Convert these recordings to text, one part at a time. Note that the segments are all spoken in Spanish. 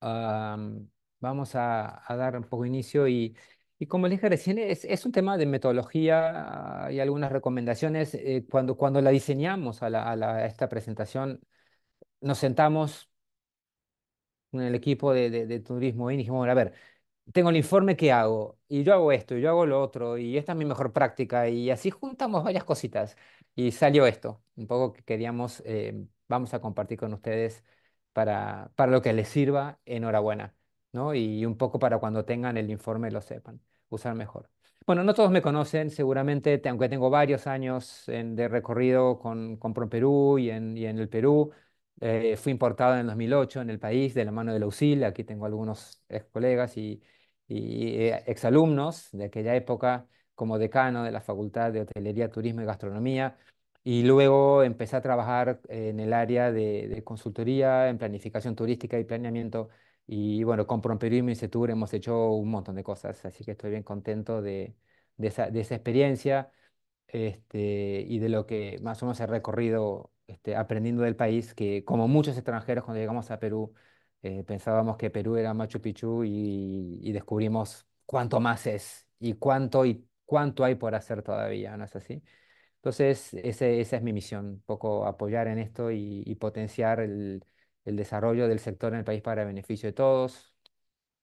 Ah, mm, vamos a, dar un poco inicio y, como les dije recién, es, un tema de metodología ah, y algunas recomendaciones. Eh, cuando, cuando la diseñamos a, esta presentación, nos sentamos en el equipo de, turismo y dijimos, a ver, tengo el informe que hago, y yo hago esto, y yo hago lo otro, y esta es mi mejor práctica, y así juntamos varias cositas, y salió esto, un poco que queríamos, eh, vamos a compartir con ustedes para, lo que les sirva, enhorabuena, ¿no? Y un poco para cuando tengan el informe lo sepan, usar mejor. Bueno, no todos me conocen, seguramente, aunque tengo varios años de recorrido con, con ProPerú y en, el Perú, eh, fui importado en 2008 en el país de la mano de la UCIL, aquí tengo algunos ex colegas y, y eh, exalumnos de aquella época como decano de la Facultad de Hotelería, Turismo y Gastronomía. Y luego empecé a trabajar en el área de, consultoría, en planificación turística y planeamiento. Y bueno, con Promperismo Minsetur hemos hecho un montón de cosas, así que estoy bien contento de, de, esa, de esa, experiencia este, y de lo que más o menos he recorrido este, aprendiendo del país, que como muchos extranjeros cuando llegamos a Perú, eh, pensábamos que Perú era Machu Picchu y, y descubrimos cuánto más es y cuánto, y cuánto hay por hacer todavía, ¿no es así? Entonces, esa es mi misión, poco apoyar en esto y, potenciar el, desarrollo del sector en el país para beneficio de todos.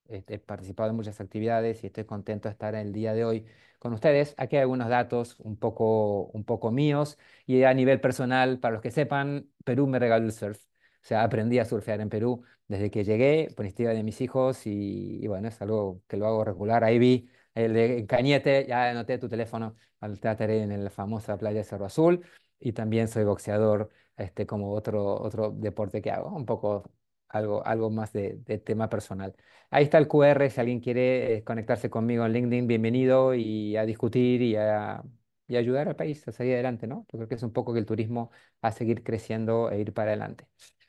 He, participado en muchas actividades y estoy contento de estar el día de hoy con ustedes. Aquí hay algunos datos un poco, un poco míos y a nivel personal, para los que sepan, Perú me regaló el surf. O sea, aprendí a surfear en Perú desde que llegué, por iniciativa de mis hijos y bueno, es algo que lo hago regular. Ahí vi el de Cañete, ya anoté tu teléfono, al trataré en la famosa playa Cerro Azul. Y también soy boxeador, este, como otro, otro deporte que hago, un poco algo, algo más de, tema personal. Ahí está el QR, si alguien quiere eh, conectarse conmigo en LinkedIn, bienvenido y a discutir y a, y ayudar al país a salir adelante, ¿no? Yo creo que es un poco que el turismo a seguir creciendo e ir para adelante.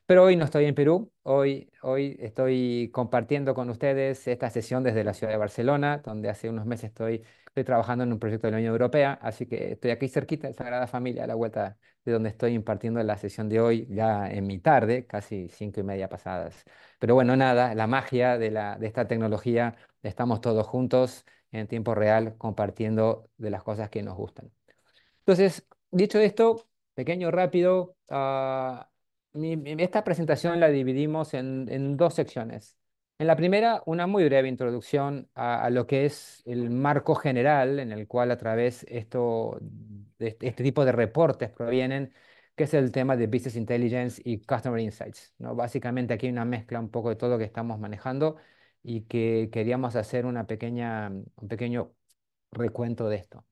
Pero hoy no estoy en Perú, hoy, hoy estoy compartiendo con ustedes esta sesión desde la ciudad de Barcelona, donde hace unos meses estoy, estoy trabajando en un proyecto de la Unión Europea, así que estoy aquí cerquita de Sagrada Familia, a la vuelta de donde estoy impartiendo la sesión de hoy, ya en mi tarde, casi cinco y media pasadas. Pero bueno, nada, la magia de, la, de esta tecnología, estamos todos juntos en tiempo real compartiendo de las cosas que nos gustan. Entonces, dicho esto, pequeño, rápido, ah, esta presentación la dividimos en, dos secciones. En la primera, una muy breve introducción a, lo que es el marco general en el cual a través esto, de este, este, tipo de reportes provienen, que es el tema de Business Intelligence y Customer Insights. ¿no? Básicamente aquí hay una mezcla un poco de todo lo que estamos manejando y que queríamos hacer una pequeña, un pequeño recuento de esto.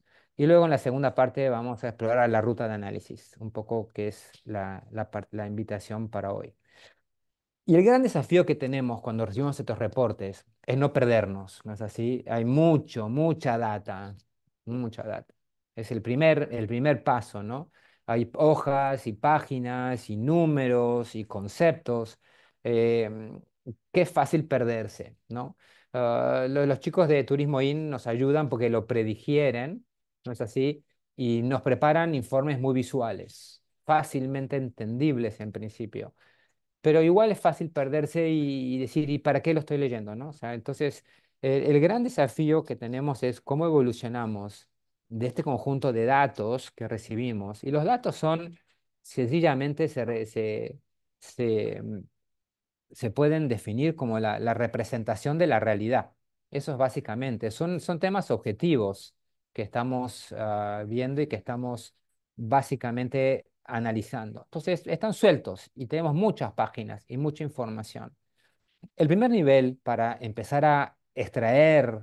Y luego en la segunda parte vamos a explorar la ruta de análisis, un poco que es la, la, invitación para hoy. Y el gran desafío que tenemos cuando recibimos estos reportes es no perdernos, ¿no es así? Hay mucho, mucha data, mucha data. Es el primer, el primer paso, ¿no? Hay hojas y páginas y números y conceptos. Em, qué fácil perderse, ¿no? Ah, los, los chicos de Turismo IN nos ayudan porque lo predigieren ¿no es así? Y nos preparan informes muy visuales, fácilmente entendibles en principio. Pero igual es fácil perderse y, decir, ¿y para qué lo estoy leyendo? ¿no? sea, entonces, el, gran desafío que tenemos es cómo evolucionamos de este conjunto de datos que recibimos. Y los datos son, sencillamente, se, mm, pueden definir como la, la, representación de la realidad. Eso es básicamente, son, son temas objetivos que estamos ah, viendo y que estamos básicamente analizando. Entonces, están sueltos y tenemos muchas páginas y mucha información. El primer nivel para empezar a extraer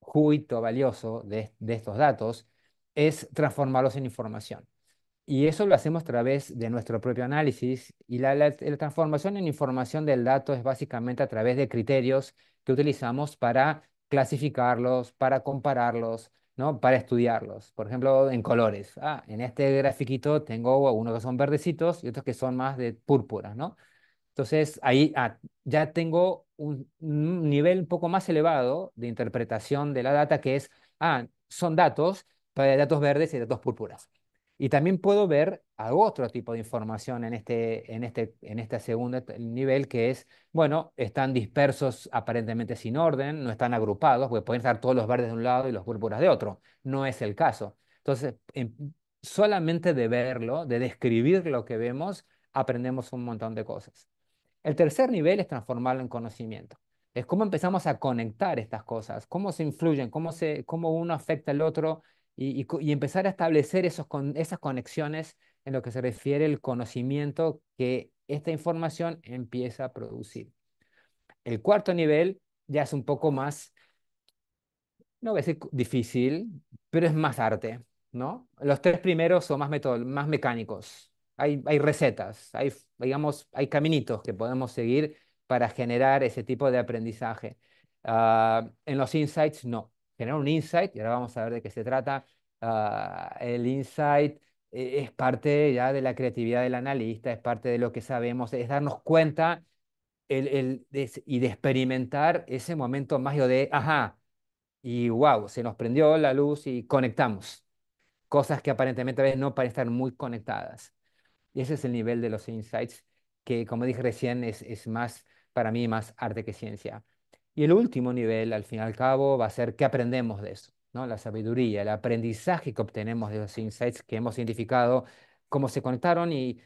juicio valioso de, estos datos es transformarlos en información. Y eso lo hacemos a través de nuestro propio análisis. Y la, transformación en información del dato es básicamente a través de criterios que utilizamos para clasificarlos, para compararlos, ¿no? Para estudiarlos. Por ejemplo, en colores. Ah, en este grafiquito tengo unos que son verdecitos y otros que son más de púrpura, ¿no? Entonces, ahí ah, ya tengo un, nivel un poco más elevado de interpretación de la data que es, ah, son datos, datos verdes y datos púrpuras. Y también puedo ver otro tipo de información en este, este segundo nivel, que es, bueno, están dispersos aparentemente sin orden, no están agrupados, porque pueden estar todos los verdes de un lado y los púrpuras de otro. No es el caso. Entonces, em, solamente de verlo, de describir lo que vemos, aprendemos un montón de cosas. El tercer nivel es transformarlo en conocimiento. Es cómo empezamos a conectar estas cosas, cómo se influyen, cómo, cómo uno afecta al otro y, empezar a establecer esos esas conexiones en lo que se refiere al conocimiento que esta información empieza a producir. El cuarto nivel ya es un poco más, no voy a decir difícil, pero es más arte, ¿no? Los tres primeros son más, más mecánicos. Hay, hay recetas, hay, digamos, hay caminitos que podemos seguir para generar ese tipo de aprendizaje. Ah, en los insights, no generar un insight, y ahora vamos a ver de qué se trata. Ah, el insight eh, es parte ya de la creatividad del analista, es parte de lo que sabemos, es darnos cuenta el, el, y de experimentar ese momento mágico de, ajá, y wow, se nos prendió la luz y conectamos. Cosas que aparentemente a veces no parecen estar muy conectadas. Y ese es el nivel de los insights, que como dije recién, es, es más, para mí, más arte que ciencia. Y el último nivel, al fin y al cabo, va a ser qué aprendemos de eso, ¿no? La sabiduría, el aprendizaje que obtenemos de los insights que hemos identificado, cómo se conectaron y,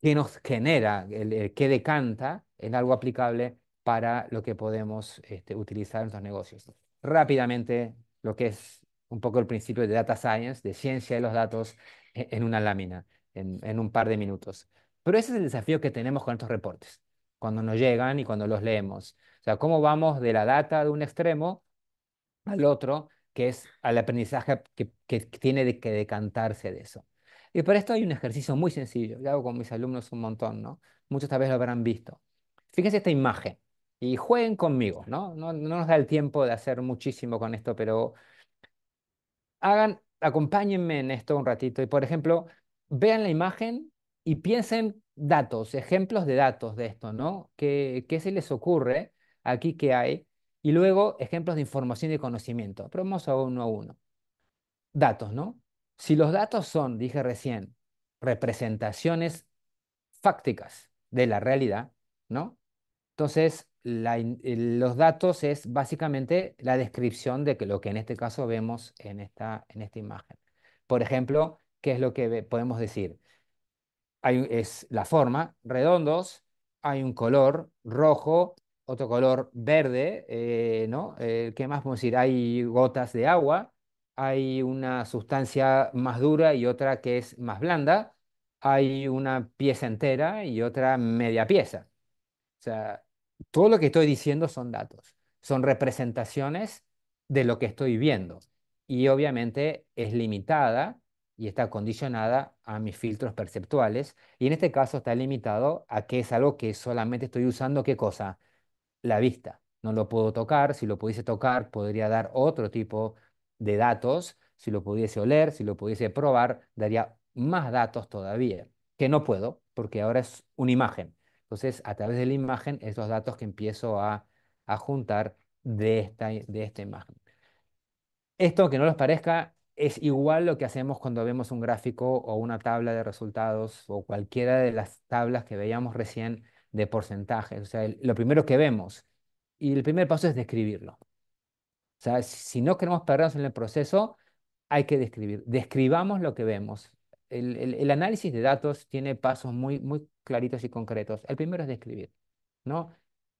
qué nos genera, qué decanta en algo aplicable para lo que podemos este, utilizar en nuestros negocios. Rápidamente, lo que es un poco el principio de data science, de ciencia de los datos, e, en una lámina, en, en un par de minutos. Pero ese es el desafío que tenemos con estos reportes, cuando nos llegan y cuando los leemos. O sea, cómo vamos de la data de un extremo al otro, que es al aprendizaje que, tiene que decantarse de eso. Y para esto hay un ejercicio muy sencillo, yo hago con mis alumnos un montón, ¿no? Muchos tal vez lo habrán visto. Fíjense esta imagen y jueguen conmigo, ¿no? No, nos da el tiempo de hacer muchísimo con esto, pero hagan, acompáñenme en esto un ratito y, por ejemplo, vean la imagen y piensen datos, ejemplos de datos de esto, ¿no? qué se les ocurre aquí que hay, y luego ejemplos de información y conocimiento. Pero vamos a uno a uno. Datos, ¿no? Si los datos son, dije recién, representaciones fácticas de la realidad, ¿no? Entonces, los datos es básicamente la descripción de lo que en este caso vemos en esta, en esta imagen. Por ejemplo, ¿qué es lo que podemos decir? Hay, es la forma, redondos, hay un color rojo otro color verde, eh, ¿no? Eh, ¿Qué más podemos decir? Hay gotas de agua, hay una sustancia más dura y otra que es más blanda, hay una pieza entera y otra media pieza. O sea, todo lo que estoy diciendo son datos, son representaciones de lo que estoy viendo y obviamente es limitada y está condicionada a mis filtros perceptuales y en este caso está limitado a qué es algo que solamente estoy usando, ¿qué cosa? la vista. No lo puedo tocar, si lo pudiese tocar podría dar otro tipo de datos, si lo pudiese oler, si lo pudiese probar, daría más datos todavía, que no puedo, porque ahora es una imagen. Entonces, a través de la imagen, esos datos que empiezo a, a juntar de esta, de esta imagen. Esto, que no les parezca, es igual lo que hacemos cuando vemos un gráfico o una tabla de resultados o cualquiera de las tablas que veíamos recién de porcentajes. O sea, lo primero que vemos. Y el primer paso es describirlo. O sea, si no queremos perdernos en el proceso, hay que describir. Describamos lo que vemos. El, análisis de datos tiene pasos muy, muy claritos y concretos. El primero es describir, ¿no?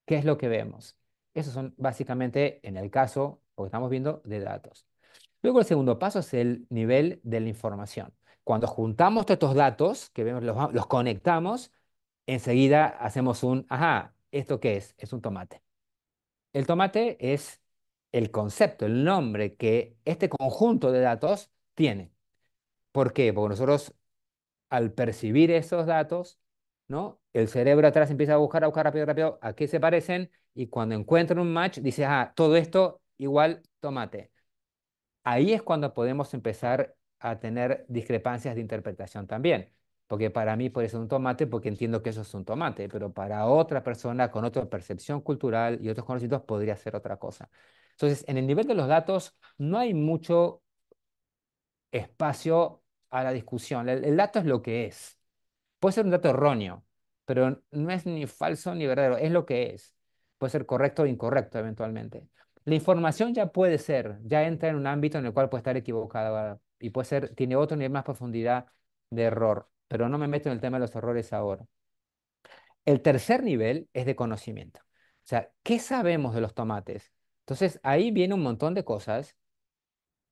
¿Qué es lo que vemos? Esos son básicamente, en el caso, que estamos viendo, de datos. Luego el segundo paso es el nivel de la información. Cuando juntamos todos estos datos que vemos, los conectamos enseguida hacemos un, ajá, ¿esto qué es? Es un tomate. El tomate es el concepto, el nombre que este conjunto de datos tiene. ¿Por qué? Porque nosotros al percibir esos datos, ¿no? El cerebro atrás empieza a buscar, a buscar rápido, rápido, a qué se parecen y cuando encuentran un match dice, ah, todo esto igual tomate. Ahí es cuando podemos empezar a tener discrepancias de interpretación también. Porque para mí puede ser un tomate porque entiendo que eso es un tomate, pero para otra persona con otra percepción cultural y otros conocimientos podría ser otra cosa. Entonces, en el nivel de los datos no hay mucho espacio a la discusión. El, el dato es lo que es. Puede ser un dato erróneo, pero no es ni falso ni verdadero, es lo que es. Puede ser correcto o incorrecto eventualmente. La información ya puede ser, ya entra en un ámbito en el cual puede estar equivocada y puede ser, tiene otro nivel más profundidad de error pero no me meto en el tema de los errores ahora. El tercer nivel es de conocimiento. O sea, ¿qué sabemos de los tomates? Entonces, ahí viene un montón de cosas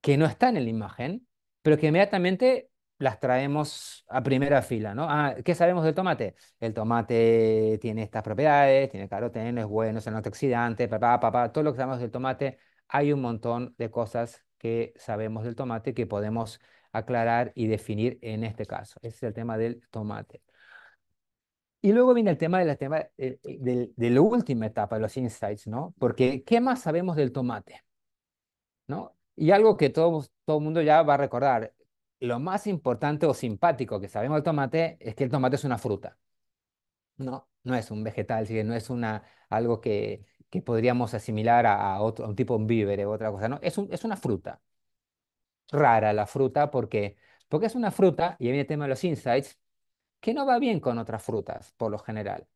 que no están en la imagen, pero que inmediatamente las traemos a primera fila, ¿no? Ah, ¿qué sabemos del tomate? El tomate tiene estas propiedades, tiene caroteno, es bueno, es antioxidante, papá, papá, todo lo que sabemos del tomate, hay un montón de cosas que sabemos del tomate que podemos aclarar y definir en este caso. Ese es el tema del tomate. Y luego viene el tema de la, eh, eh, la última etapa, de los insights, ¿no? Porque, ¿qué más sabemos del tomate? ¿No? Y algo que todo, todo el mundo ya va a recordar, lo más importante o simpático que sabemos del tomate es que el tomate es una fruta. No, no es un vegetal, ¿sí? no es una, algo que, podríamos asimilar a, otro, un tipo de vívere o otra cosa. No, es, es una fruta rara la fruta porque, porque es una fruta, y ahí viene el tema de los insights, que no va bien con otras frutas por lo general.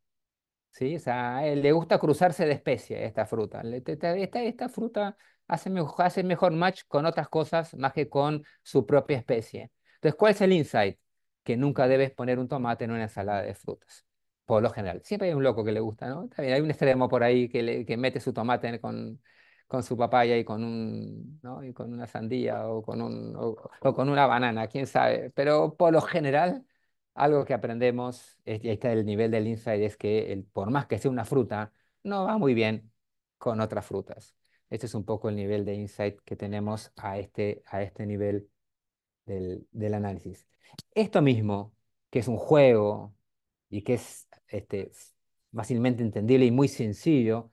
¿Sí? O sea, eh, le gusta cruzarse de especie esta fruta. Esta, esta, fruta hace mejor, hace mejor match con otras cosas más que con su propia especie. Entonces, ¿cuál es el insight? Que nunca debes poner un tomate en una ensalada de frutas por lo general. Siempre hay un loco que le gusta, ¿no? También hay un extremo por ahí que, que mete su tomate con, con su papaya y con, con una sandía o con, con una banana, quién sabe. Pero por lo general, algo que aprendemos, y este, ahí está el nivel del insight, es que el, por más que sea una fruta, no va muy bien con otras frutas. Este es un poco el nivel de insight que tenemos a este, a este nivel del, del análisis. Esto mismo, que es un juego y que es este, fácilmente entendible y muy sencillo,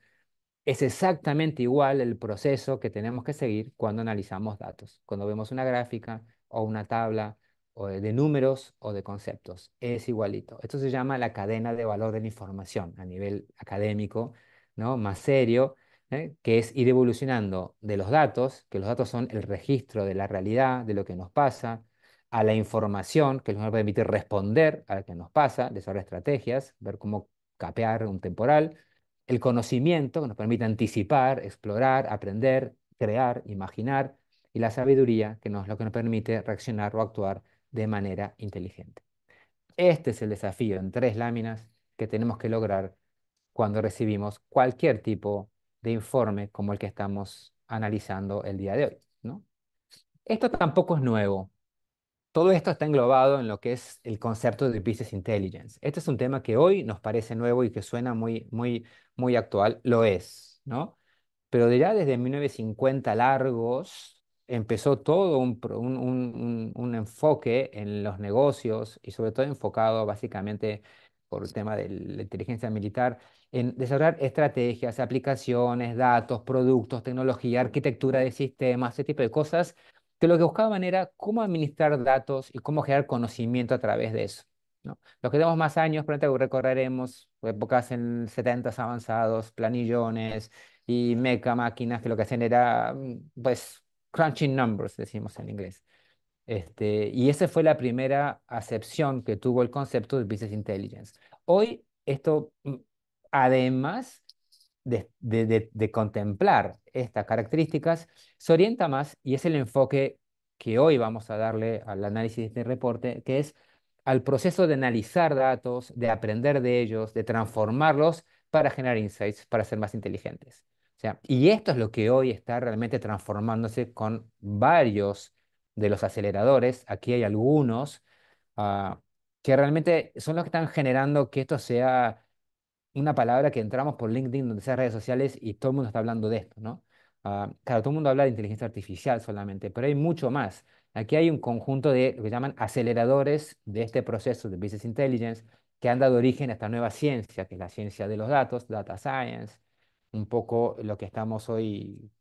es exactamente igual el proceso que tenemos que seguir cuando analizamos datos, cuando vemos una gráfica o una tabla o de números o de conceptos. Es igualito. Esto se llama la cadena de valor de la información a nivel académico, ¿no? más serio, ¿eh? que es ir evolucionando de los datos, que los datos son el registro de la realidad, de lo que nos pasa, a la información, que nos va a permitir responder a lo que nos pasa, desarrollar estrategias, ver cómo capear un temporal, el conocimiento que nos permite anticipar, explorar, aprender, crear, imaginar, y la sabiduría que nos, lo que nos permite reaccionar o actuar de manera inteligente. Este es el desafío en tres láminas que tenemos que lograr cuando recibimos cualquier tipo de informe como el que estamos analizando el día de hoy. Esto tampoco es nuevo. Todo esto está englobado en lo que es el concepto de Business Intelligence. Este es un tema que hoy nos parece nuevo y que suena muy, muy, muy actual. Lo es, ¿no? Pero ya desde 1950 largos empezó todo un, un enfoque en los negocios y sobre todo enfocado básicamente por el tema de la inteligencia militar, en desarrollar estrategias, aplicaciones, datos, productos, tecnología, arquitectura de sistemas, ese tipo de cosas que lo que buscaban era cómo administrar datos y cómo generar conocimiento a través de eso. ¿no? Los que tenemos más años, pronto recorreremos épocas en 70 avanzados, planillones y meca máquinas que lo que hacían era, mm, pues, crunching numbers, decimos en inglés. Este, y esa fue la primera acepción que tuvo el concepto de business intelligence. Hoy esto, mm, además, de, contemplar estas características, se orienta más y es el enfoque que hoy vamos a darle al análisis de este reporte, que es al proceso de analizar datos, de aprender de ellos, de transformarlos para generar insights, para ser más inteligentes. O sea, y esto es lo que hoy está realmente transformándose con varios de los aceleradores. Aquí hay algunos ah, que realmente son los que están generando que esto sea una palabra que entramos por LinkedIn, donde sea redes sociales, y todo el mundo está hablando de esto, ¿no? Ah, claro, todo el mundo habla de inteligencia artificial solamente, pero hay mucho más. Aquí hay un conjunto de lo que llaman aceleradores de este proceso de Business Intelligence que han dado origen a esta nueva ciencia, que es la ciencia de los datos, Data Science, un poco lo que estamos hoy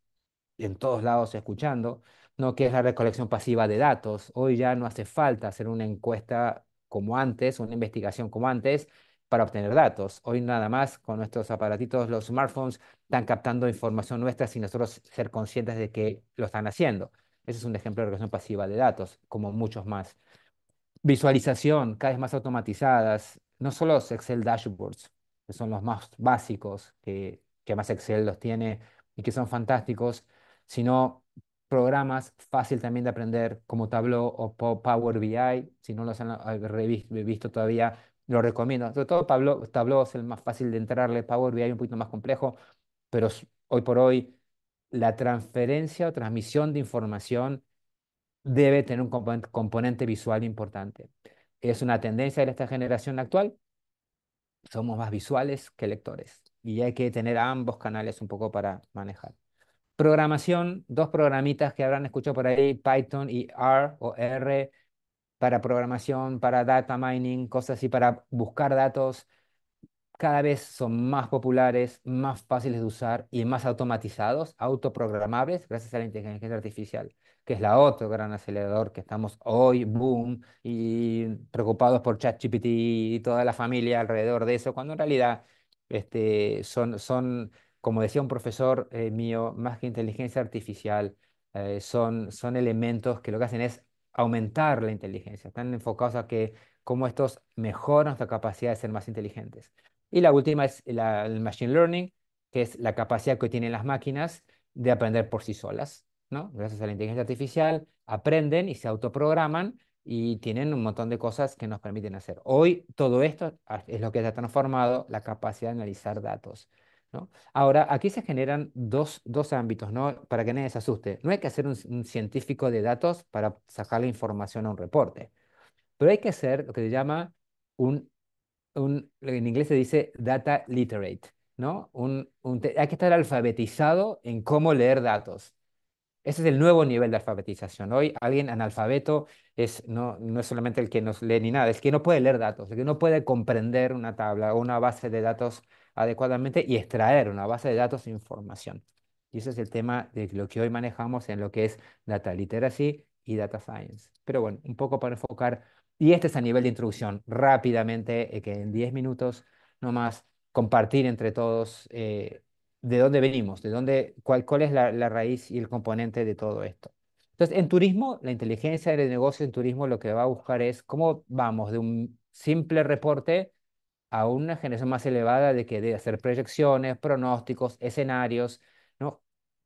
en todos lados escuchando, ¿no? que es la recolección pasiva de datos. Hoy ya no hace falta hacer una encuesta como antes, una investigación como antes, para obtener datos. Hoy nada más con nuestros aparatitos, los smartphones, están captando información nuestra sin nosotros ser conscientes de que lo están haciendo. Ese es un ejemplo de regresión pasiva de datos, como muchos más. Visualización, cada vez más automatizadas, no solo los Excel dashboards, que son los más básicos, que, que más Excel los tiene y que son fantásticos, sino programas fácil también de aprender como Tableau o Power BI. Si no los han eh, visto todavía, lo recomiendo. Sobre todo Pablo, es el más fácil de entrarle, Power BI es un poquito más complejo, pero hoy por hoy la transferencia o transmisión de información debe tener un componente, componente visual importante. Es una tendencia de esta generación actual. Somos más visuales que lectores y hay que tener ambos canales un poco para manejar. Programación, dos programitas que habrán escuchado por ahí, Python y R o R para programación, para data mining, cosas así, para buscar datos, cada vez son más populares, más fáciles de usar y más automatizados, autoprogramables, gracias a la inteligencia artificial, que es la otro gran acelerador que estamos hoy, boom, y preocupados por ChatGPT y toda la familia alrededor de eso, cuando en realidad este, son, son, como decía un profesor eh, mío, más que inteligencia artificial, eh, son, son elementos que lo que hacen es aumentar la inteligencia, están enfocados a que cómo estos mejoran nuestra capacidad de ser más inteligentes. Y la última es el machine learning, que es la capacidad que tienen las máquinas de aprender por sí solas, ¿no? Gracias a la inteligencia artificial aprenden y se autoprograman y tienen un montón de cosas que nos permiten hacer. Hoy todo esto es lo que ha transformado la capacidad de analizar datos. Ahora, aquí se generan dos, dos ámbitos, ¿no? para que nadie se asuste. No hay que hacer un, científico de datos para sacar la información a un reporte, pero hay que ser lo que se llama un, un en inglés se dice data literate, ¿no? Un, un, hay que estar alfabetizado en cómo leer datos. Ese es el nuevo nivel de alfabetización. Hoy alguien analfabeto es, no, no es solamente el que no lee ni nada, es que no puede leer datos, el que no puede comprender una tabla o una base de datos adecuadamente y extraer una base de datos e información. Y ese es el tema de lo que hoy manejamos en lo que es data literacy y data science. Pero bueno, un poco para enfocar, y este es a nivel de introducción, rápidamente, eh, que en 10 minutos nomás compartir entre todos eh, de dónde venimos, de dónde, cuál, cuál es la, la raíz y el componente de todo esto. Entonces, en turismo, la inteligencia de negocio en turismo lo que va a buscar es cómo vamos de un simple reporte a una generación más elevada de que de hacer proyecciones, pronósticos, escenarios, ¿no?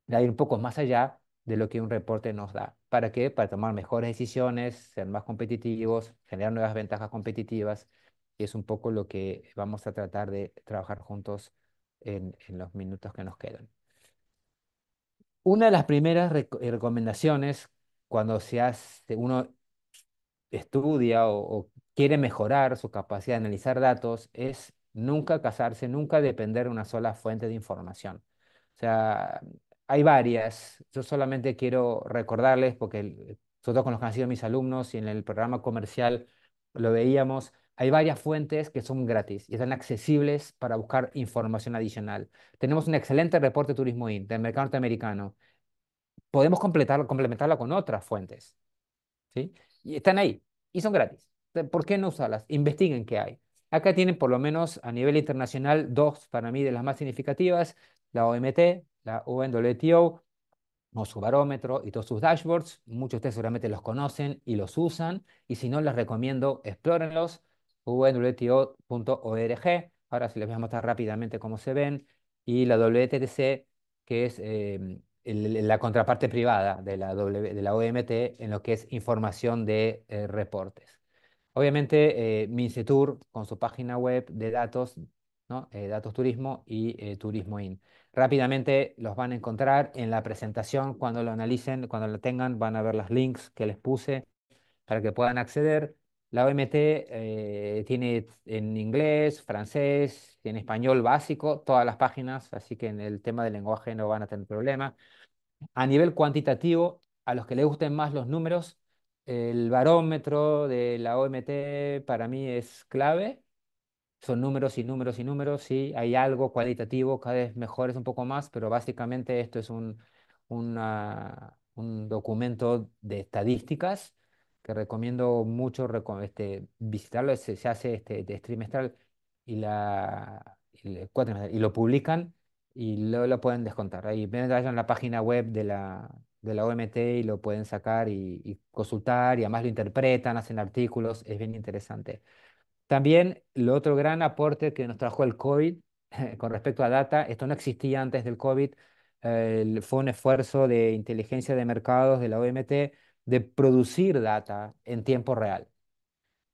de ir un poco más allá de lo que un reporte nos da. ¿Para qué? Para tomar mejores decisiones, ser más competitivos, generar nuevas ventajas competitivas. Y es un poco lo que vamos a tratar de trabajar juntos en, los minutos que nos quedan. Una de las primeras recomendaciones cuando se hace, uno estudia o, o quiere mejorar su capacidad de analizar datos es nunca casarse, nunca depender de una sola fuente de información. O sea, hay varias. Yo solamente quiero recordarles, porque nosotros con los que han sido mis alumnos y en el programa comercial lo veíamos, hay varias fuentes que son gratis y están accesibles para buscar información adicional. Tenemos un excelente reporte Turismo IN del mercado norteamericano. Podemos completarlo, complementarlo con otras fuentes. ¿sí? Y están ahí y son gratis. ¿Por qué no usarlas? Investiguen qué hay. Acá tienen por lo menos a nivel internacional dos para mí de las más significativas, la OMT, la UNWTO, o su barómetro y todos sus dashboards. Muchos de ustedes seguramente los conocen y los usan, y si no, les recomiendo explórenlos, unwto.org. Ahora se les voy a mostrar rápidamente cómo se ven, y la WTTC, que es em, la contraparte privada de la, OMT en lo que es información de eh, reportes. Obviamente, eh, con su página web de datos, ¿no? Eh, datos Turismo y eh, Turismo In. Rápidamente los van a encontrar en la presentación, cuando lo analicen, cuando lo tengan, van a ver los links que les puse para que puedan acceder. La OMT eh, tiene en inglés, francés, en español básico todas las páginas, así que en el tema del lenguaje no van a tener problema. A nivel cuantitativo, a los que les gusten más los números, el barómetro de la OMT para mí es clave. Son números y números y números. Sí, hay algo cualitativo, cada vez mejores un poco más, pero básicamente esto es un, un documento de estadísticas que recomiendo mucho este, visitarlo. Se, hace este, de trimestral y, la, y, y lo publican y luego lo pueden descontar. Ahí vayan a la página web de la, de la OMT y lo pueden sacar y, consultar y además lo interpretan, hacen artículos, es bien interesante. También lo otro gran aporte que nos trajo el COVID con respecto a data, esto no existía antes del COVID, eh, fue un esfuerzo de inteligencia de mercados de la OMT de producir data en tiempo real.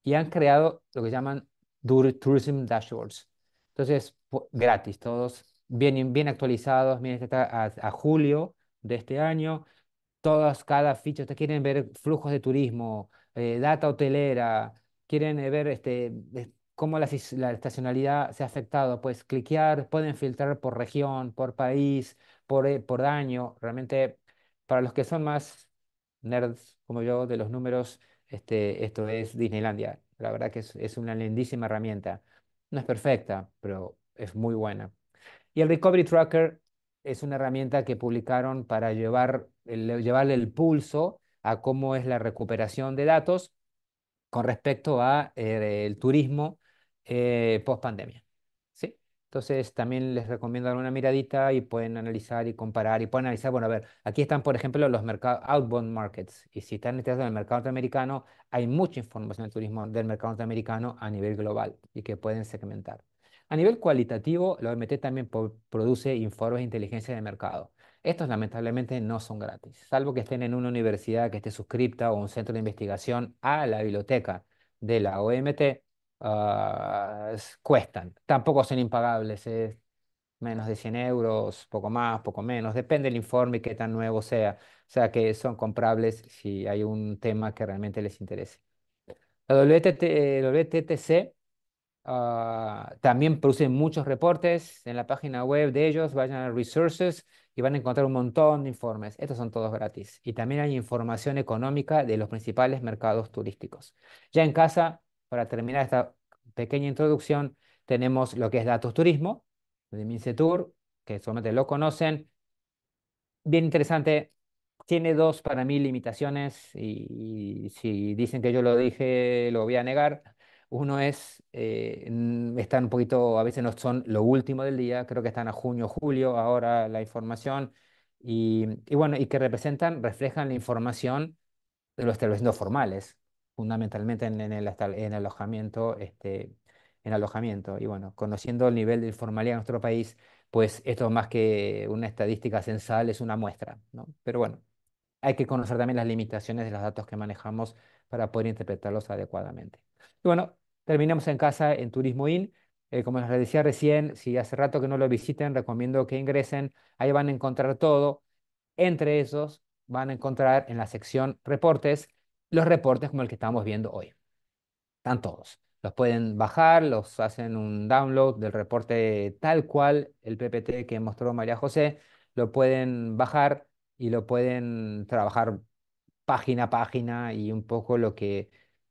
Y han creado lo que llaman Tourism Dashboards. Entonces, gratis, todos bien, bien actualizados, bien este a, a julio de este año todas, cada ficha, te quieren ver flujos de turismo, eh, data hotelera, quieren eh, ver este, cómo la, estacionalidad se ha afectado, pues cliquear, pueden filtrar por región, por país, por, eh, por daño, realmente para los que son más nerds como yo de los números, este, esto es Disneylandia. La verdad que es, es, una lindísima herramienta. No es perfecta, pero es muy buena. Y el Recovery Tracker es una herramienta que publicaron para llevar, el, llevarle el pulso a cómo es la recuperación de datos con respecto a eh, el turismo eh, post pandemia. ¿sí? Entonces también les recomiendo dar una miradita y pueden analizar y comparar y pueden analizar, bueno, a ver, aquí están por ejemplo los outbound markets y si están interesados en el mercado norteamericano, hay mucha información del turismo del mercado norteamericano a nivel global y que pueden segmentar. A nivel cualitativo, la OMT también produce informes de inteligencia de mercado. Estos lamentablemente no son gratis, salvo que estén en una universidad que esté suscripta o un centro de investigación a la biblioteca de la OMT, ah, cuestan. Tampoco son impagables, es menos de 100 euros, poco más, poco menos, depende del informe y qué tan nuevo sea. O sea que son comprables si hay un tema que realmente les interese. La WTTC eh, Ah, también producen muchos reportes en la página web de ellos, vayan a Resources y van a encontrar un montón de informes. Estos son todos gratis. Y también hay información económica de los principales mercados turísticos. Ya en casa, para terminar esta pequeña introducción, tenemos lo que es Datos Turismo, de tour que solamente lo conocen. Bien interesante. Tiene dos para mí limitaciones y si dicen que yo lo dije, lo voy a negar uno es, eh, están un poquito, a veces no son lo último del día, creo que están a junio, julio, ahora la información, y, y bueno, y que representan, reflejan la información de los establecimientos formales, fundamentalmente en, el, alojamiento, este, en alojamiento. Y bueno, conociendo el nivel de informalidad en nuestro país, pues esto más que una estadística censal es una muestra, ¿no? Pero bueno, hay que conocer también las limitaciones de los datos que manejamos para poder interpretarlos adecuadamente. Y bueno, terminamos en casa en Turismo In, eh, como les decía recién, si hace rato que no lo visiten, recomiendo que ingresen. Ahí van a encontrar todo. Entre esos van a encontrar en la sección reportes los reportes como el que estamos viendo hoy. Están todos. Los pueden bajar, los hacen un download del reporte tal cual, el PPT que mostró María José, lo pueden bajar y lo pueden trabajar página a página y un poco lo que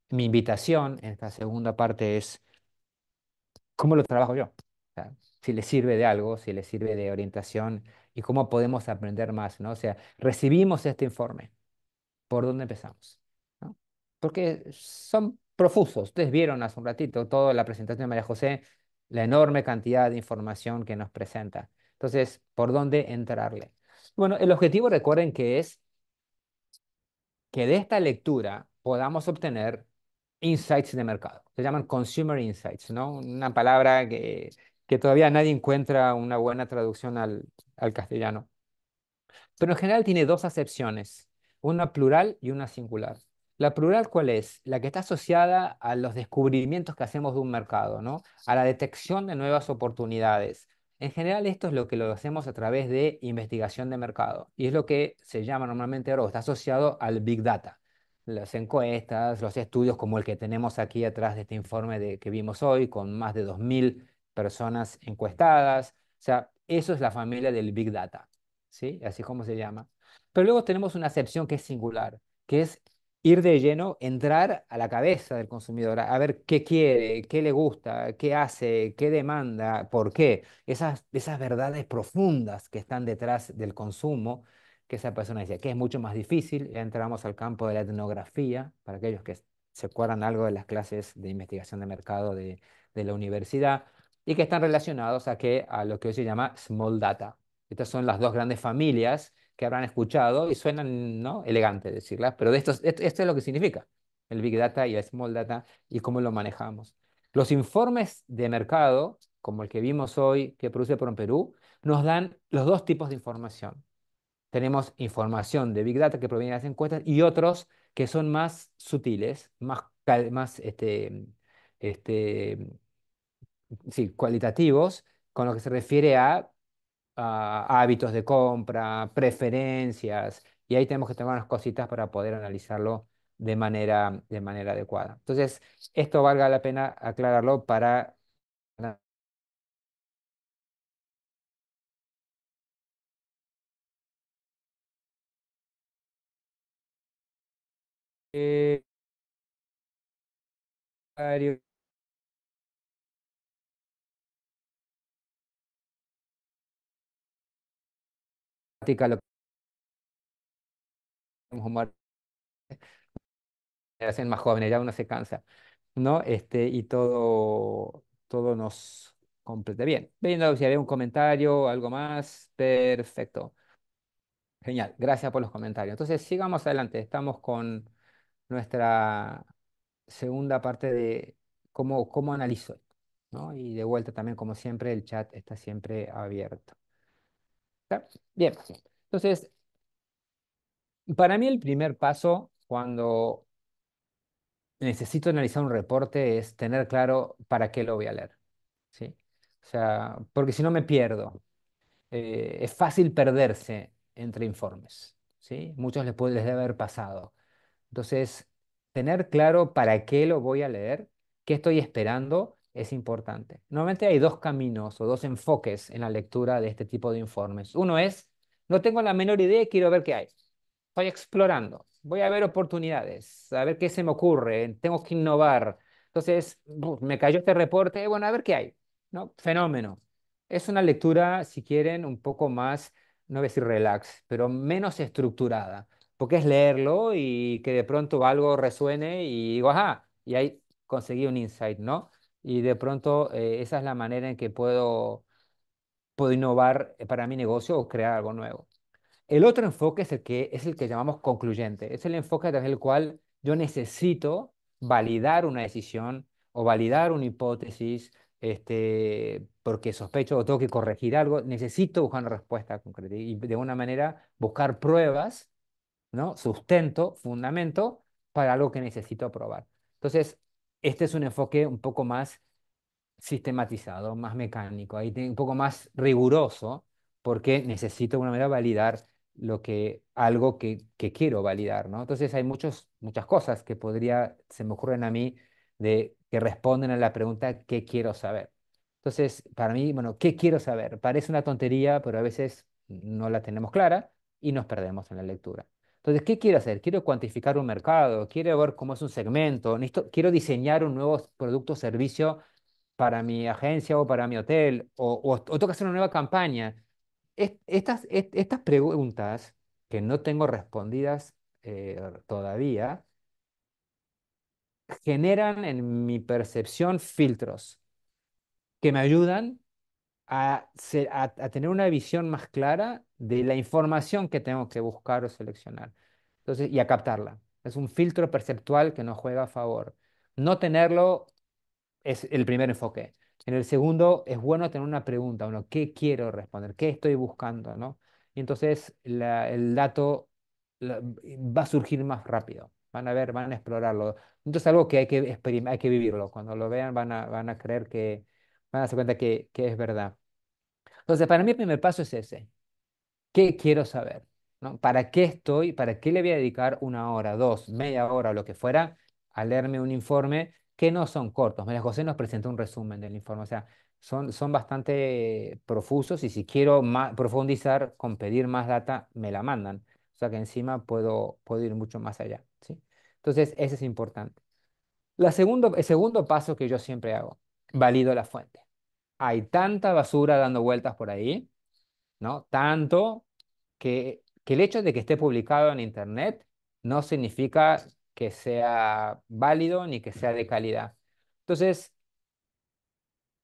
mi invitación en esta segunda parte es cómo lo trabajo yo, si le sirve de algo, si le sirve de orientación y cómo podemos aprender más, ¿no? O sea, recibimos este informe, ¿por dónde empezamos? Porque son profusos, ustedes vieron hace un ratito toda la presentación de María José, la enorme cantidad de información que nos presenta. Entonces, ¿por dónde entrarle? Bueno, el objetivo recuerden que es que de esta lectura podamos obtener insights de mercado. Se llaman consumer insights, Una palabra que, todavía nadie encuentra una buena traducción al, castellano. Pero en general tiene dos acepciones, una plural y una singular. La plural, ¿cuál es? La que está asociada a los descubrimientos que hacemos de un mercado, ¿no? A la detección de nuevas oportunidades, en general, esto es lo que lo hacemos a través de investigación de mercado y es lo que se llama normalmente ahora, está asociado al Big Data. Las encuestas, los estudios como el que tenemos aquí atrás de este informe de, que vimos hoy, con más de 2.000 personas encuestadas. O sea, eso es la familia del Big Data, ¿sí? Así como se llama. Pero luego tenemos una acepción que es singular, que es ir de lleno, entrar a la cabeza del consumidor, a ver qué quiere, qué le gusta, qué hace, qué demanda, por qué. Esas, verdades profundas que están detrás del consumo que esa persona decía, que es mucho más difícil. Ya entramos al campo de la etnografía, para aquellos que se acuerdan algo de las clases de investigación de mercado de, de la universidad, y que están relacionados a, que, a lo que hoy se llama small data. Estas son las dos grandes familias que habrán escuchado y suenan ¿no? elegantes decirlas, pero de esto, es lo que significa el Big Data y el Small Data y cómo lo manejamos. Los informes de mercado, como el que vimos hoy que produce Prom Perú, nos dan los dos tipos de información. Tenemos información de Big Data que proviene de las encuestas y otros que son más sutiles, más, más este, este, sí, cualitativos, con lo que se refiere a hábitos de compra, preferencias, y ahí tenemos que tener unas cositas para poder analizarlo de manera, de manera adecuada. Entonces, esto valga la pena aclararlo para... Eh, lo que hacen más jóvenes, ya uno se cansa, ¿no? Este, y todo, todo nos complete bien. Viendo si hay un comentario, algo más, perfecto. Genial, gracias por los comentarios. Entonces, sigamos adelante, estamos con nuestra segunda parte de cómo, cómo analizo, ¿no? Y de vuelta también, como siempre, el chat está siempre abierto. Bien. Entonces, para mí el primer paso cuando necesito analizar un reporte es tener claro para qué lo voy a leer. ¿sí? O sea, porque si no me pierdo. Eh, es fácil perderse entre informes. ¿sí? Muchos les, puede, haber pasado. Entonces, tener claro para qué lo voy a leer, qué estoy esperando es importante. Normalmente hay dos caminos o dos enfoques en la lectura de este tipo de informes. Uno es, no tengo la menor idea y quiero ver qué hay. Estoy explorando, voy a ver oportunidades, a ver qué se me ocurre, tengo que innovar. Entonces, me cayó este reporte, bueno, a ver qué hay. ¿no? Fenómeno. Es una lectura, si quieren, un poco más, no voy a decir relax, pero menos estructurada, porque es leerlo y que de pronto algo resuene y digo, ajá, y ahí conseguí un insight, ¿no? y de pronto eh, esa es la manera en que puedo, puedo innovar eh, para mi negocio o crear algo nuevo. El otro enfoque es el que, es el que llamamos concluyente. Es el enfoque tras el cual yo necesito validar una decisión o validar una hipótesis este, porque sospecho o tengo que corregir algo. Necesito buscar una respuesta concreta y de una manera buscar pruebas, ¿no? sustento, fundamento para algo que necesito probar. Entonces, este es un enfoque un poco más sistematizado, más mecánico, ahí un poco más riguroso, porque necesito una manera validar lo que, algo que, quiero validar, ¿no? Entonces hay muchas cosas que podría, se me ocurren a mí, de, que responden a la pregunta ¿qué quiero saber? Entonces, para mí, bueno, ¿qué quiero saber? Parece una tontería, pero a veces no la tenemos clara y nos perdemos en la lectura. Entonces, ¿qué quiero hacer? Quiero cuantificar un mercado, quiero ver cómo es un segmento, quiero diseñar un nuevo producto o servicio para mi agencia o para mi hotel, o, o, tengo que hacer una nueva campaña. estas, estas preguntas que no tengo respondidas eh, todavía generan en mi percepción filtros que me ayudan a, a tener una visión más clara de la información que tengo que buscar o seleccionar. Entonces, y a captarla. Es un filtro perceptual que nos juega a favor. No tenerlo es el primer enfoque. En el segundo, es bueno tener una pregunta, uno ¿qué quiero responder? ¿Qué estoy buscando? ¿no? Y entonces el dato va a surgir más rápido. Van a ver, van a explorarlo. Entonces es algo que hay que, hay que vivirlo. Cuando lo vean van a, van a creer que, van a darse cuenta que, que es verdad. Entonces, para mí el primer paso es ese, qué quiero saber, ¿Para qué estoy? ¿Para qué le voy a dedicar una hora, dos, media hora o lo que fuera a leerme un informe que no son cortos? María José nos presentó un resumen del informe, o sea, son, son bastante profusos y si quiero profundizar con pedir más data, me la mandan. O sea que encima puedo, puedo ir mucho más allá. ¿sí? Entonces, ese es importante. La segundo, el segundo paso que yo siempre hago, valido la fuente. Hay tanta basura dando vueltas por ahí, ¿no? Tanto que, el hecho de que esté publicado en Internet no significa que sea válido ni que sea de calidad. Entonces,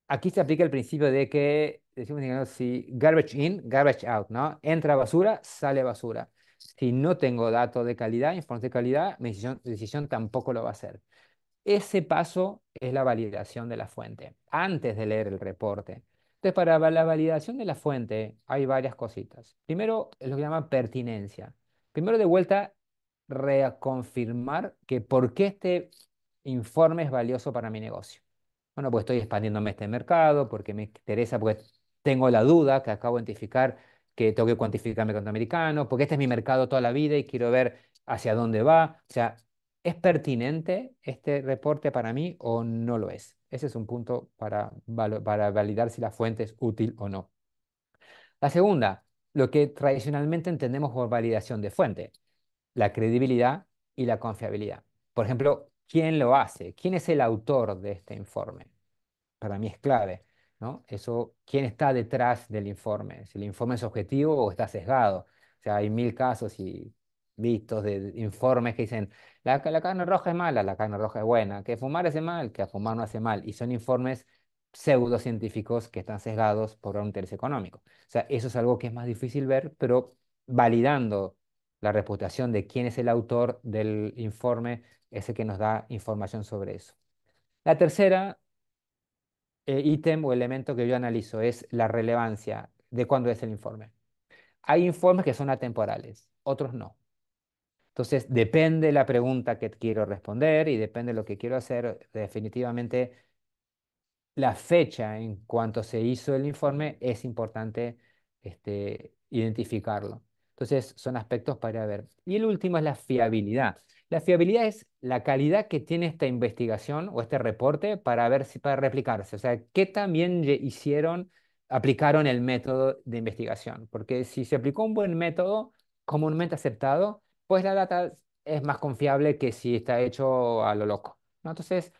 aquí se aplica el principio de que, decimos si garbage in, garbage out, ¿no? Entra basura, sale basura. Si no tengo datos de calidad, información de calidad, mi decisión, decisión tampoco lo va a hacer. Ese paso es la validación de la fuente, antes de leer el reporte. Entonces, para la validación de la fuente hay varias cositas. Primero, es lo que llama pertinencia. Primero, de vuelta, reconfirmar que por qué este informe es valioso para mi negocio. Bueno, pues estoy expandiéndome este mercado, porque me interesa, porque tengo la duda que acabo de identificar que tengo que cuantificarme mi americano, porque este es mi mercado toda la vida y quiero ver hacia dónde va. O sea, ¿es pertinente este reporte para mí o no lo es? Ese es un punto para, validar si la fuente es útil o no. La segunda, lo que tradicionalmente entendemos por validación de fuente, la credibilidad y la confiabilidad. Por ejemplo, ¿quién lo hace? ¿Quién es el autor de este informe? Para mí es clave, Eso, ¿quién está detrás del informe? Si el informe es objetivo o está sesgado. O sea, hay mil casos y vistos, de, informes que dicen, la, la, carne roja es mala, la carne roja es buena, que fumar hace mal, que a fumar no hace mal. Y son informes pseudocientíficos que están sesgados por un interés económico. O sea, eso es algo que es más difícil ver, pero validando la reputación de quién es el autor del informe, el que nos da información sobre eso. La tercera eh, ítem o elemento que yo analizo es la relevancia de cuándo es el informe. Hay informes que son atemporales, otros no. Entonces, depende la pregunta que quiero responder y depende lo que quiero hacer. Definitivamente, la fecha en cuanto se hizo el informe es importante este, identificarlo. Entonces, son aspectos para ver. Y el último es la fiabilidad. La fiabilidad es la calidad que tiene esta investigación o este reporte para ver si puede replicarse. O sea, qué también hicieron, aplicaron el método de investigación. Porque si se aplicó un buen método comúnmente aceptado, pues la data es más confiable que si está hecho a lo loco. ¿no? Entonces,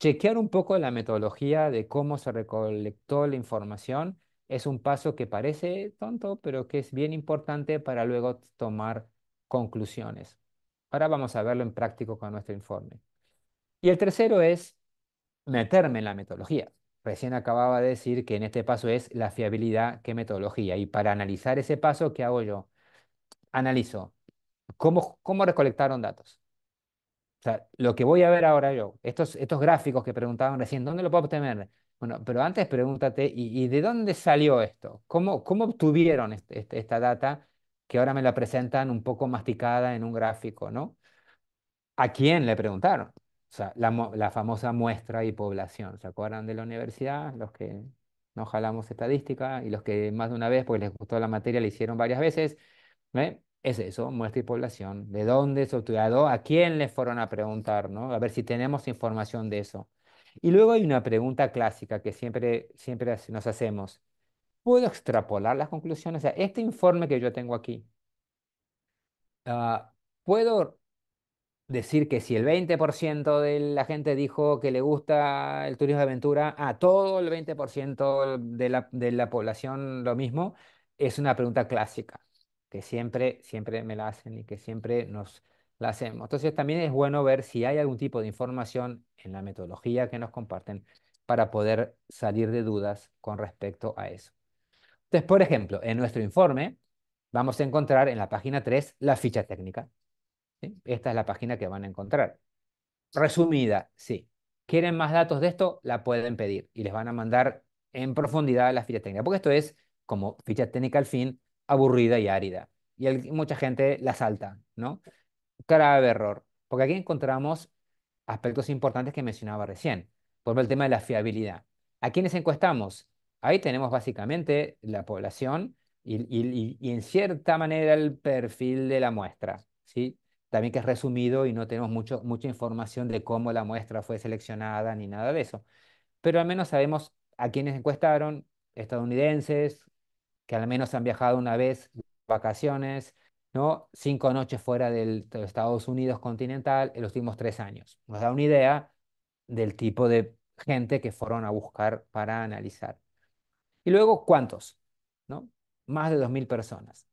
chequear un poco la metodología de cómo se recolectó la información es un paso que parece tonto, pero que es bien importante para luego tomar conclusiones. Ahora vamos a verlo en práctico con nuestro informe. Y el tercero es meterme en la metodología. Recién acababa de decir que en este paso es la fiabilidad, qué metodología. Y para analizar ese paso, ¿qué hago yo? Analizo ¿Cómo, cómo recolectaron datos? O sea, lo que voy a ver ahora yo, estos, estos gráficos que preguntaban recién, ¿dónde lo puedo obtener? Bueno, pero antes pregúntate, ¿y, de dónde salió esto? ¿Cómo, cómo obtuvieron esta data que ahora me la presentan un poco masticada en un gráfico, ¿no? ¿A quién le preguntaron? O sea, la, la famosa muestra y población. ¿Se acuerdan de la universidad? Los que no jalamos estadística y los que más de una vez, porque les gustó la materia, la hicieron varias veces. ¿eh? es eso, muestra y población, de dónde se obtuvo? a quién le fueron a preguntar, A ver si tenemos información de eso. Y luego hay una pregunta clásica que siempre, siempre nos hacemos. ¿Puedo extrapolar las conclusiones? este informe que yo tengo aquí, ah, ¿puedo decir que si el 20% de la gente dijo que le gusta el turismo de aventura, a todo el 20% de la población lo mismo? Es una pregunta clásica que siempre, siempre me la hacen y que siempre nos la hacemos. Entonces también es bueno ver si hay algún tipo de información en la metodología que nos comparten para poder salir de dudas con respecto a eso. Entonces, por ejemplo, en nuestro informe vamos a encontrar en la página 3 la ficha técnica. Esta es la página que van a encontrar. Resumida, sí. ¿Quieren más datos de esto? La pueden pedir y les van a mandar en profundidad la ficha técnica, porque esto es como ficha técnica al fin, aburrida y árida. Y mucha gente la salta, ¿no? Grave error, porque aquí encontramos aspectos importantes que mencionaba recién. Por el tema de la fiabilidad. ¿A quiénes encuestamos? Ahí tenemos básicamente la población y, en cierta manera el perfil de la muestra, ¿sí? También que es resumido y no tenemos mucho, mucha información de cómo la muestra fue seleccionada ni nada de eso. Pero al menos sabemos a quiénes encuestaron, estadounidenses, que al menos han viajado una vez vacaciones, ¿no? Cinco noches fuera del, de Estados Unidos continental en los últimos tres años. Nos da una idea del tipo de gente que fueron a buscar para analizar. Y luego, ¿cuántos? ¿No? Más de 2.000 personas.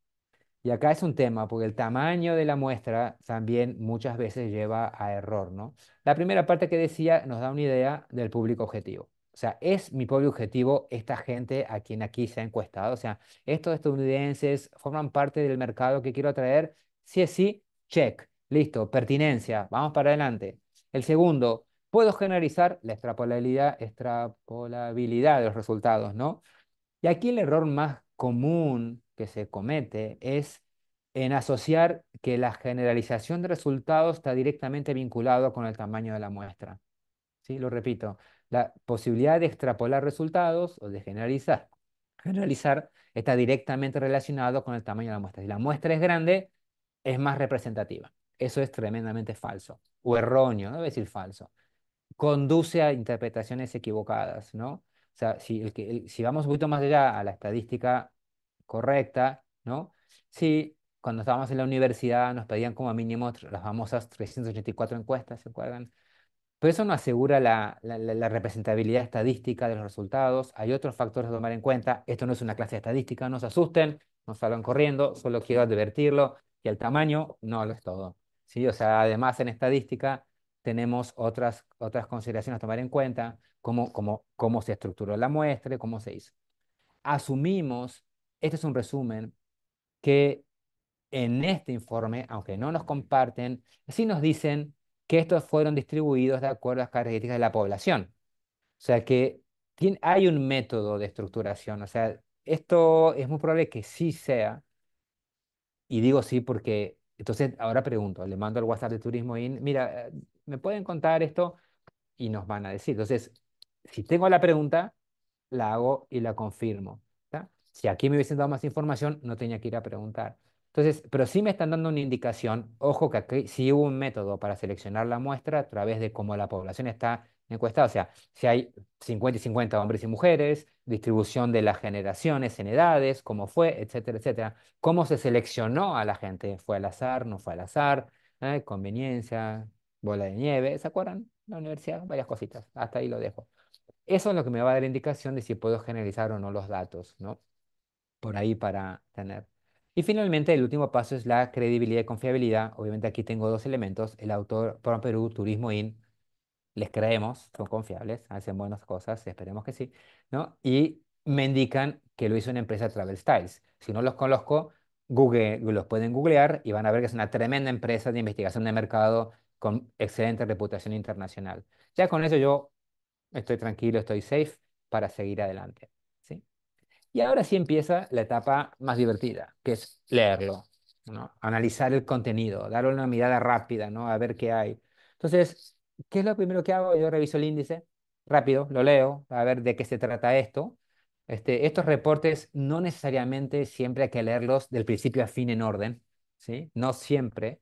Y acá es un tema, porque el tamaño de la muestra también muchas veces lleva a error, ¿no? La primera parte que decía nos da una idea del público objetivo. O sea, es mi propio objetivo esta gente a quien aquí se ha encuestado. O sea, estos estadounidenses forman parte del mercado que quiero atraer. Si es sí, check. Listo, pertinencia. Vamos para adelante. El segundo, puedo generalizar la extrapolabilidad, extrapolabilidad de los resultados, ¿no? Y aquí el error más común que se comete es en asociar que la generalización de resultados está directamente vinculado con el tamaño de la muestra. ¿Sí? Lo repito, la posibilidad de extrapolar resultados o de generalizar, generalizar está directamente relacionado con el tamaño de la muestra. Si la muestra es grande, es más representativa. Eso es tremendamente falso o erróneo, no voy decir falso. Conduce a interpretaciones equivocadas, ¿no? O sea, si, vamos un poquito más allá a la estadística correcta, ¿no? Si cuando estábamos en la universidad nos pedían como mínimo las famosas 384 encuestas, ¿se acuerdan? Pero eso no asegura la, representabilidad estadística de los resultados. Hay otros factores a tomar en cuenta. Esto no es una clase de estadística, no se asusten, no salgan corriendo, solo quiero advertirlo. Y el tamaño no lo es todo. ¿sí? O sea, además en estadística tenemos otras, otras consideraciones a tomar en cuenta, como, como cómo se estructuró la muestra, cómo se hizo. Asumimos, este es un resumen, que en este informe, aunque no nos comparten, sí nos dicen que estos fueron distribuidos de acuerdo a las características de la población. O sea que hay un método de estructuración. O sea, esto es muy probable que sí sea. Y digo sí porque, entonces ahora pregunto, le mando al WhatsApp de Turismo IN, mira, eh, ¿me pueden contar esto? Y nos van a decir. Entonces, si tengo la pregunta, la hago y la confirmo. Si aquí me hubiesen dado más información, no tenía que ir a preguntar. Entonces, pero sí me están dando una indicación, ojo que aquí sí hubo un método para seleccionar la muestra a través de cómo la población está encuestada, o sea, si hay 50 y 50 hombres y mujeres, distribución de las generaciones en edades, cómo fue, etcétera, etcétera, cómo se seleccionó a la gente, fue al azar, no fue al azar, ¿eh? conveniencia, bola de nieve, ¿se acuerdan? La universidad, varias cositas, hasta ahí lo dejo. Eso es lo que me va a dar indicación de si puedo generalizar o no los datos, ¿no? Por ahí para tener. Y finalmente, el último paso es la credibilidad y confiabilidad. Obviamente aquí tengo dos elementos. El autor Pro Perú, Turismo In, les creemos, son confiables, hacen buenas cosas, esperemos que sí, ¿no? Y me indican que lo hizo una empresa Travel Styles. Si no los conozco, Google, los pueden googlear y van a ver que es una tremenda empresa de investigación de mercado con excelente reputación internacional. Ya con eso yo estoy tranquilo, estoy safe para seguir adelante. Y ahora sí empieza la etapa más divertida, que es leerlo, ¿no? analizar el contenido, darle una mirada rápida, ¿no? a ver qué hay. Entonces, ¿qué es lo primero que hago? Yo reviso el índice rápido, lo leo, a ver de qué se trata esto. Este, estos reportes no necesariamente siempre hay que leerlos del principio a fin en orden, ¿sí? No siempre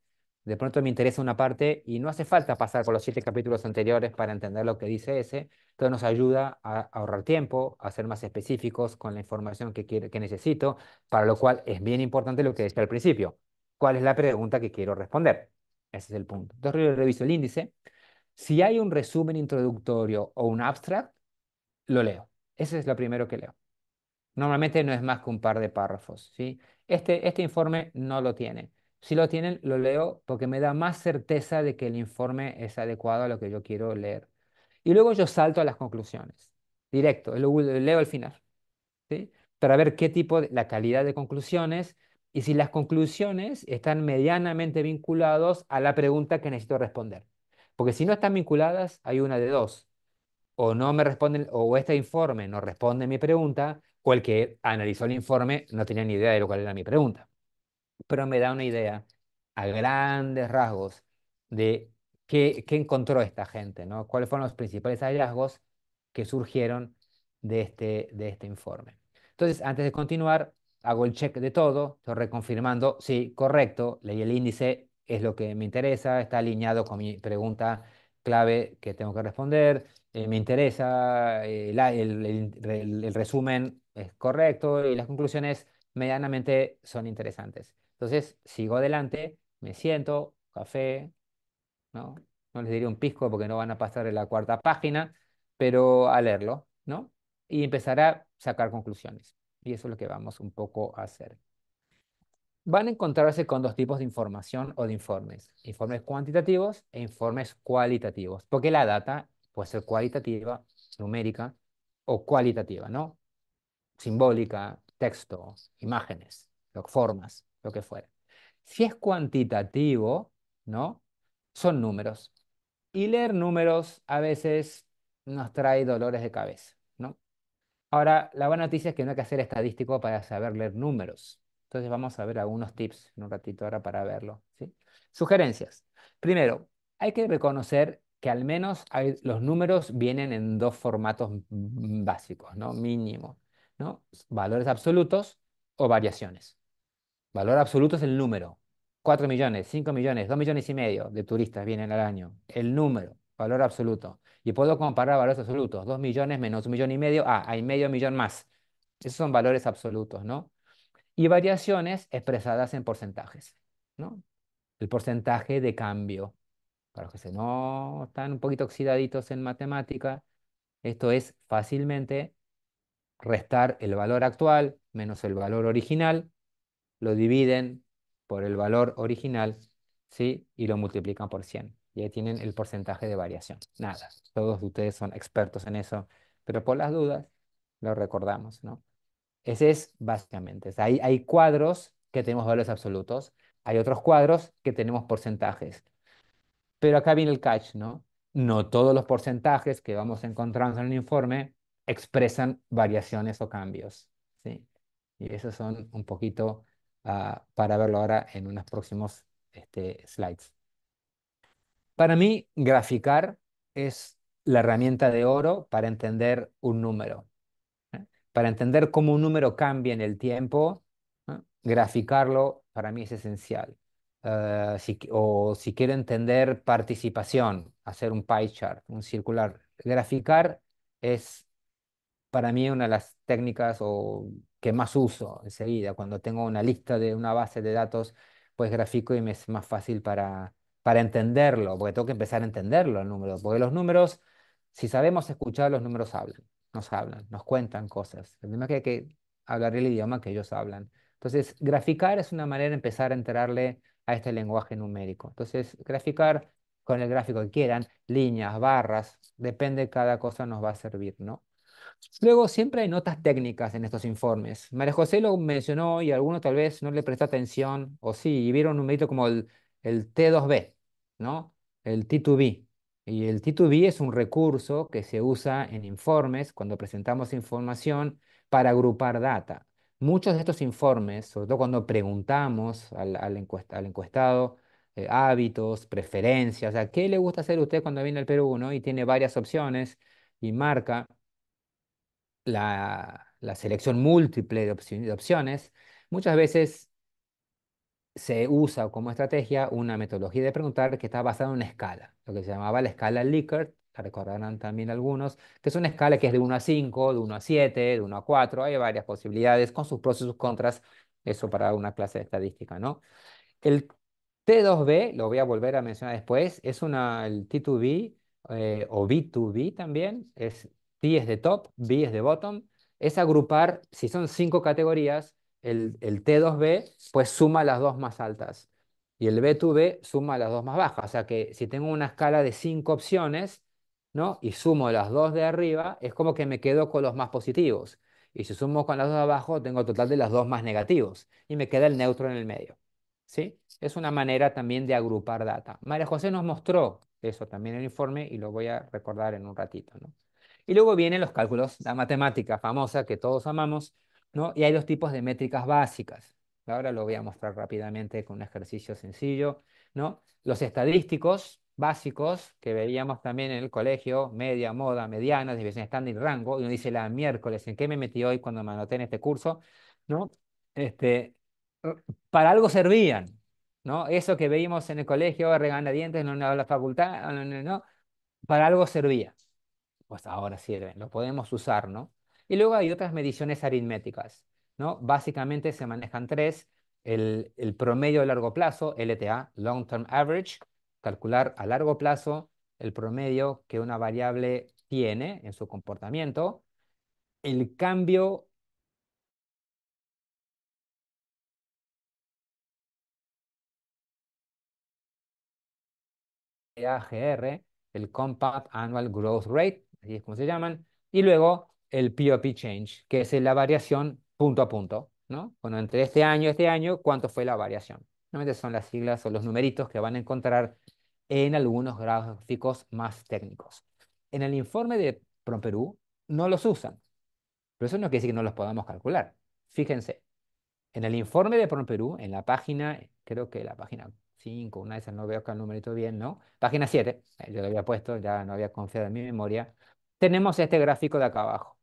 de pronto me interesa una parte y no hace falta pasar por los siete capítulos anteriores para entender lo que dice ese, entonces nos ayuda a ahorrar tiempo, a ser más específicos con la información que, necesito, para lo cual es bien importante lo que decía al principio, cuál es la pregunta que quiero responder. Ese es el punto. Entonces reviso el índice. Si hay un resumen introductorio o un abstract, lo leo. Ese es lo primero que leo. Normalmente no es más que un par de párrafos. Este, este informe no lo tiene. Si lo tienen, lo leo porque me da más certeza de que el informe es adecuado a lo que yo quiero leer. Y luego yo salto a las conclusiones, directo, lo leo al final, para ver qué tipo de, la calidad de conclusiones y si las conclusiones están medianamente vinculados a la pregunta que necesito responder. Porque si no están vinculadas, hay una de dos. O no me responden, o este informe no responde mi pregunta, o el que analizó el informe no tenía ni idea de lo que era mi pregunta pero me da una idea a grandes rasgos de qué, encontró esta gente, ¿no? cuáles fueron los principales hallazgos que surgieron de este, de este informe. Entonces, antes de continuar, hago el check de todo, estoy reconfirmando, sí, correcto, leí el índice, es lo que me interesa, está alineado con mi pregunta clave que tengo que responder, eh, me interesa, eh, el, resumen es correcto y las conclusiones medianamente son interesantes. Entonces, sigo adelante, me siento, café, ¿no? les diré un pisco porque no van a pasar en la cuarta página, pero a leerlo, ¿no? Y empezar a sacar conclusiones. Y eso es lo que vamos un poco a hacer. Van a encontrarse con dos tipos de información o de informes. Informes cuantitativos e informes cualitativos. Porque la data puede ser cualitativa, numérica o cualitativa, Simbólica, texto, imágenes, formas lo que fuera. Si es cuantitativo, ¿no? Son números. Y leer números a veces nos trae dolores de cabeza, ¿no? Ahora, la buena noticia es que no hay que hacer estadístico para saber leer números. Entonces vamos a ver algunos tips en un ratito ahora para verlo, Sugerencias. Primero, hay que reconocer que al menos los números vienen en dos formatos básicos, ¿no? Mínimo, ¿no? Valores absolutos o variaciones. Valor absoluto es el número. 4 millones, 5 millones, 2 millones y medio de turistas vienen al año. El número, valor absoluto. Y puedo comparar valores absolutos. 2 millones menos 1 millón y medio. Ah, hay medio millón más. Esos son valores absolutos, ¿no? Y variaciones expresadas en porcentajes, ¿no? El porcentaje de cambio. Para los que se no están un poquito oxidaditos en matemática, esto es fácilmente restar el valor actual menos el valor original lo dividen por el valor original ¿sí? y lo multiplican por 100. Y ahí tienen el porcentaje de variación. Nada, todos ustedes son expertos en eso, pero por las dudas lo recordamos. ¿no? Ese es básicamente. Hay, hay cuadros que tenemos valores absolutos, hay otros cuadros que tenemos porcentajes. Pero acá viene el catch, ¿no? No todos los porcentajes que vamos encontrando en el informe expresan variaciones o cambios. ¿sí? Y esos son un poquito Ah, para verlo ahora en unos próximos este, slides. Para mí, graficar es la herramienta de oro para entender un número. ¿eh? Para entender cómo un número cambia en el tiempo, ¿eh? graficarlo para mí es esencial. Ah, o si quiero entender participación, hacer un pie chart, un circular. Graficar es para mí una de las técnicas o que más uso enseguida. Cuando tengo una lista de una base de datos, pues grafico y me es más fácil para, para entenderlo, porque tengo que empezar a entenderlo, los números, porque los números, si sabemos escuchar, los números hablan, nos hablan, nos cuentan cosas. El tema es que hay que hablar el idioma que ellos hablan. Entonces, graficar es una manera de empezar a enterarle a este lenguaje numérico. Entonces, graficar con el gráfico que quieran, líneas, barras, depende, cada cosa nos va a servir, ¿no? Luego, siempre hay notas técnicas en estos informes. María José lo mencionó y alguno tal vez no le prestó atención, o sí, y vieron un mito como el, T2B, ¿no? El T2B. Y el T2B es un recurso que se usa en informes cuando presentamos información para agrupar data. Muchos de estos informes, sobre todo cuando preguntamos al, encuestado eh, hábitos, preferencias, sea qué le gusta hacer usted cuando viene al Perú, ¿no? Y tiene varias opciones y marca la, selección múltiple de, opciones, muchas veces se usa como estrategia una metodología de preguntar que está basada en una escala, lo que se llamaba la escala Likert, la recordarán también algunos, que es una escala que es de 1 a 5, de 1 a 7, de 1 a 4, hay varias posibilidades con sus pros y sus contras, eso para una clase de estadística, ¿no? El T2B, lo voy a volver a mencionar después, es una, el T2B eh, o B2B también, es T es de top, B es de bottom, es agrupar, si son cinco categorías, el, T2B pues suma las dos más altas y el B2B suma las dos más bajas. O sea que si tengo una escala de cinco opciones ¿no? y sumo las dos de arriba, es como que me quedo con los más positivos. Y si sumo con las dos de abajo, tengo total de las dos más negativos y me queda el neutro en el medio. ¿Sí? Es una manera también de agrupar data. María José nos mostró eso también en el informe y lo voy a recordar en un ratito. ¿no? Y luego vienen los cálculos, la matemática famosa que todos amamos, ¿no? Y hay dos tipos de métricas básicas. Ahora lo voy a mostrar rápidamente con un ejercicio sencillo, ¿no? Los estadísticos básicos que veíamos también en el colegio, media, moda, mediana, división estándar y rango, y uno dice la miércoles, ¿en qué me metí hoy cuando me anoté en este curso? ¿No? Este, para algo servían, ¿no? Eso que veíamos en el colegio, no en la facultad, ¿no? Para algo servía pues ahora sirven, eh, lo podemos usar, ¿no? Y luego hay otras mediciones aritméticas, ¿no? Básicamente se manejan tres, el, promedio a largo plazo, LTA, Long Term Average, calcular a largo plazo el promedio que una variable tiene en su comportamiento, el cambio AGR, el Compound Annual Growth Rate, así es como se llaman, y luego el POP change, que es la variación punto a punto, ¿no? Bueno, entre este año y este año, ¿cuánto fue la variación? Normalmente son las siglas o los numeritos que van a encontrar en algunos gráficos más técnicos. En el informe de PromPerú no los usan, pero eso no quiere decir que no los podamos calcular. Fíjense, en el informe de perú en la página, creo que la página 5, una de esas, no veo acá el numerito bien, ¿no? Página 7, eh, yo lo había puesto, ya no había confiado en mi memoria. Tenemos este gráfico de acá abajo.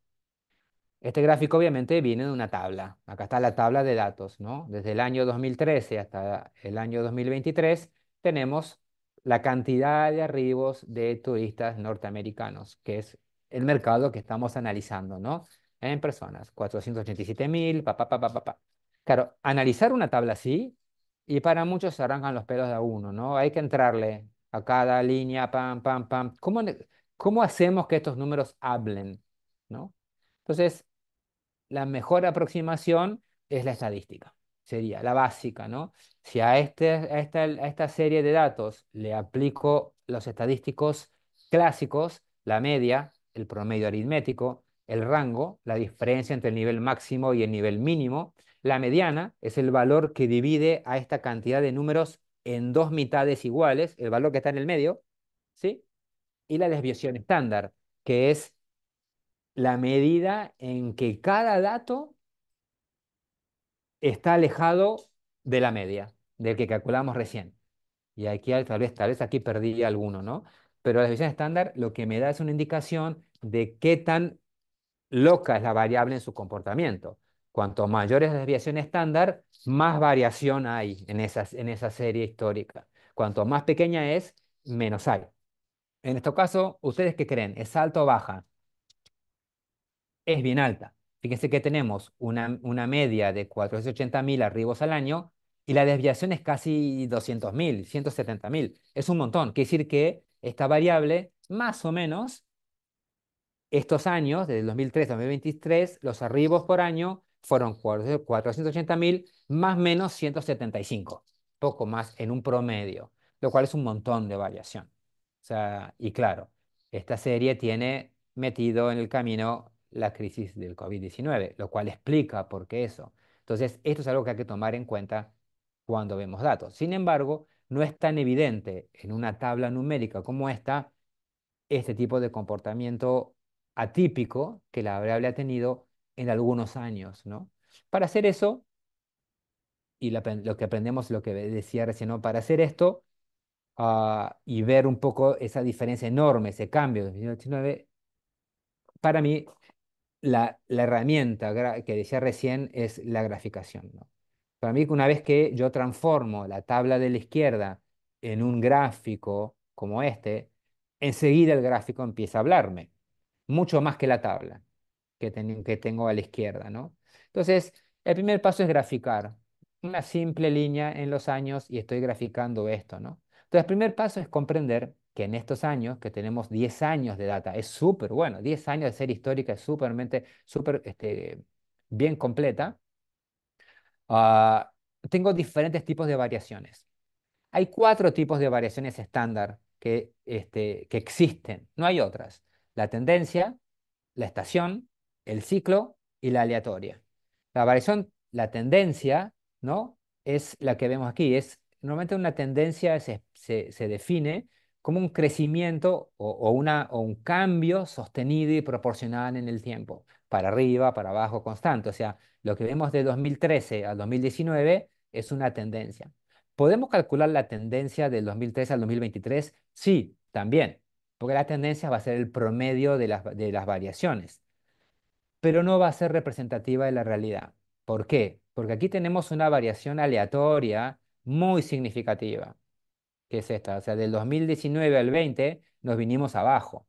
Este gráfico obviamente viene de una tabla. Acá está la tabla de datos, ¿no? Desde el año 2013 hasta el año 2023 tenemos la cantidad de arribos de turistas norteamericanos, que es el mercado que estamos analizando, ¿no? En personas, 487 mil, papá, papá, papá. Claro, analizar una tabla así y para muchos se arrancan los pelos de a uno, ¿no? Hay que entrarle a cada línea, pam, pam, pam. ¿Cómo, hacemos que estos números hablen? ¿no? Entonces, la mejor aproximación es la estadística, sería la básica, ¿no? Si a, este, a esta, a esta serie de datos le aplico los estadísticos clásicos, la media, el promedio aritmético, el rango, la diferencia entre el nivel máximo y el nivel mínimo, la mediana es el valor que divide a esta cantidad de números en dos mitades iguales, el valor que está en el medio, ¿sí? Y la desviación estándar, que es la medida en que cada dato está alejado de la media, del que calculamos recién. Y aquí tal vez, tal vez aquí perdí alguno, ¿no? Pero la desviación estándar lo que me da es una indicación de qué tan loca es la variable en su comportamiento. Cuanto mayor es la desviación estándar, más variación hay en, esas, en esa serie histórica. Cuanto más pequeña es, menos hay. En este caso, ¿ustedes qué creen? ¿Es alta o baja? Es bien alta. Fíjense que tenemos una, una media de 480.000 arribos al año y la desviación es casi 200.000, 170.000. Es un montón. Quiere decir que esta variable, más o menos, estos años, desde 2003 a 2023, los arribos por año fueron 480.000 más más menos 175, poco más en un promedio, lo cual es un montón de variación. y claro, esta serie tiene metido en el camino la crisis del COVID-19, lo cual explica por qué eso. Entonces, esto es algo que hay que tomar en cuenta cuando vemos datos. Sin embargo, no es tan evidente en una tabla numérica como esta este tipo de comportamiento atípico que la variable ha tenido en algunos años, ¿no? Para hacer eso, y lo que aprendemos, lo que decía recién, Para hacer esto ah, y ver un poco esa diferencia enorme, ese cambio de 2019, para mí la, herramienta que decía recién es la graficación, ¿no? Para mí, una vez que yo transformo la tabla de la izquierda en un gráfico como este, enseguida el gráfico empieza a hablarme, mucho más que la tabla que, tengo a la izquierda, Entonces, el primer paso es graficar. Una simple línea en los años y estoy graficando esto, ¿no? Entonces, el primer paso es comprender que en estos años, que tenemos 10 años de data, es súper bueno, 10 años de ser histórica es súper este, bien completa, ah, tengo diferentes tipos de variaciones. Hay cuatro tipos de variaciones estándar que este, existen, no hay otras. La tendencia, la estación, el ciclo y la aleatoria. La variación, la tendencia, ¿no? Es la que vemos aquí. Es, normalmente una tendencia se, se, define como un crecimiento o, una, o un cambio sostenido y proporcional en el tiempo, para arriba, para abajo, constante. O sea, lo que vemos de 2013 al 2019 es una tendencia. ¿Podemos calcular la tendencia del 2013 al 2023? Sí, también, porque la tendencia va a ser el promedio de las, de las variaciones pero no va a ser representativa de la realidad. ¿Por qué? Porque aquí tenemos una variación aleatoria muy significativa, que es esta. O sea, del 2019 al 20 nos vinimos abajo.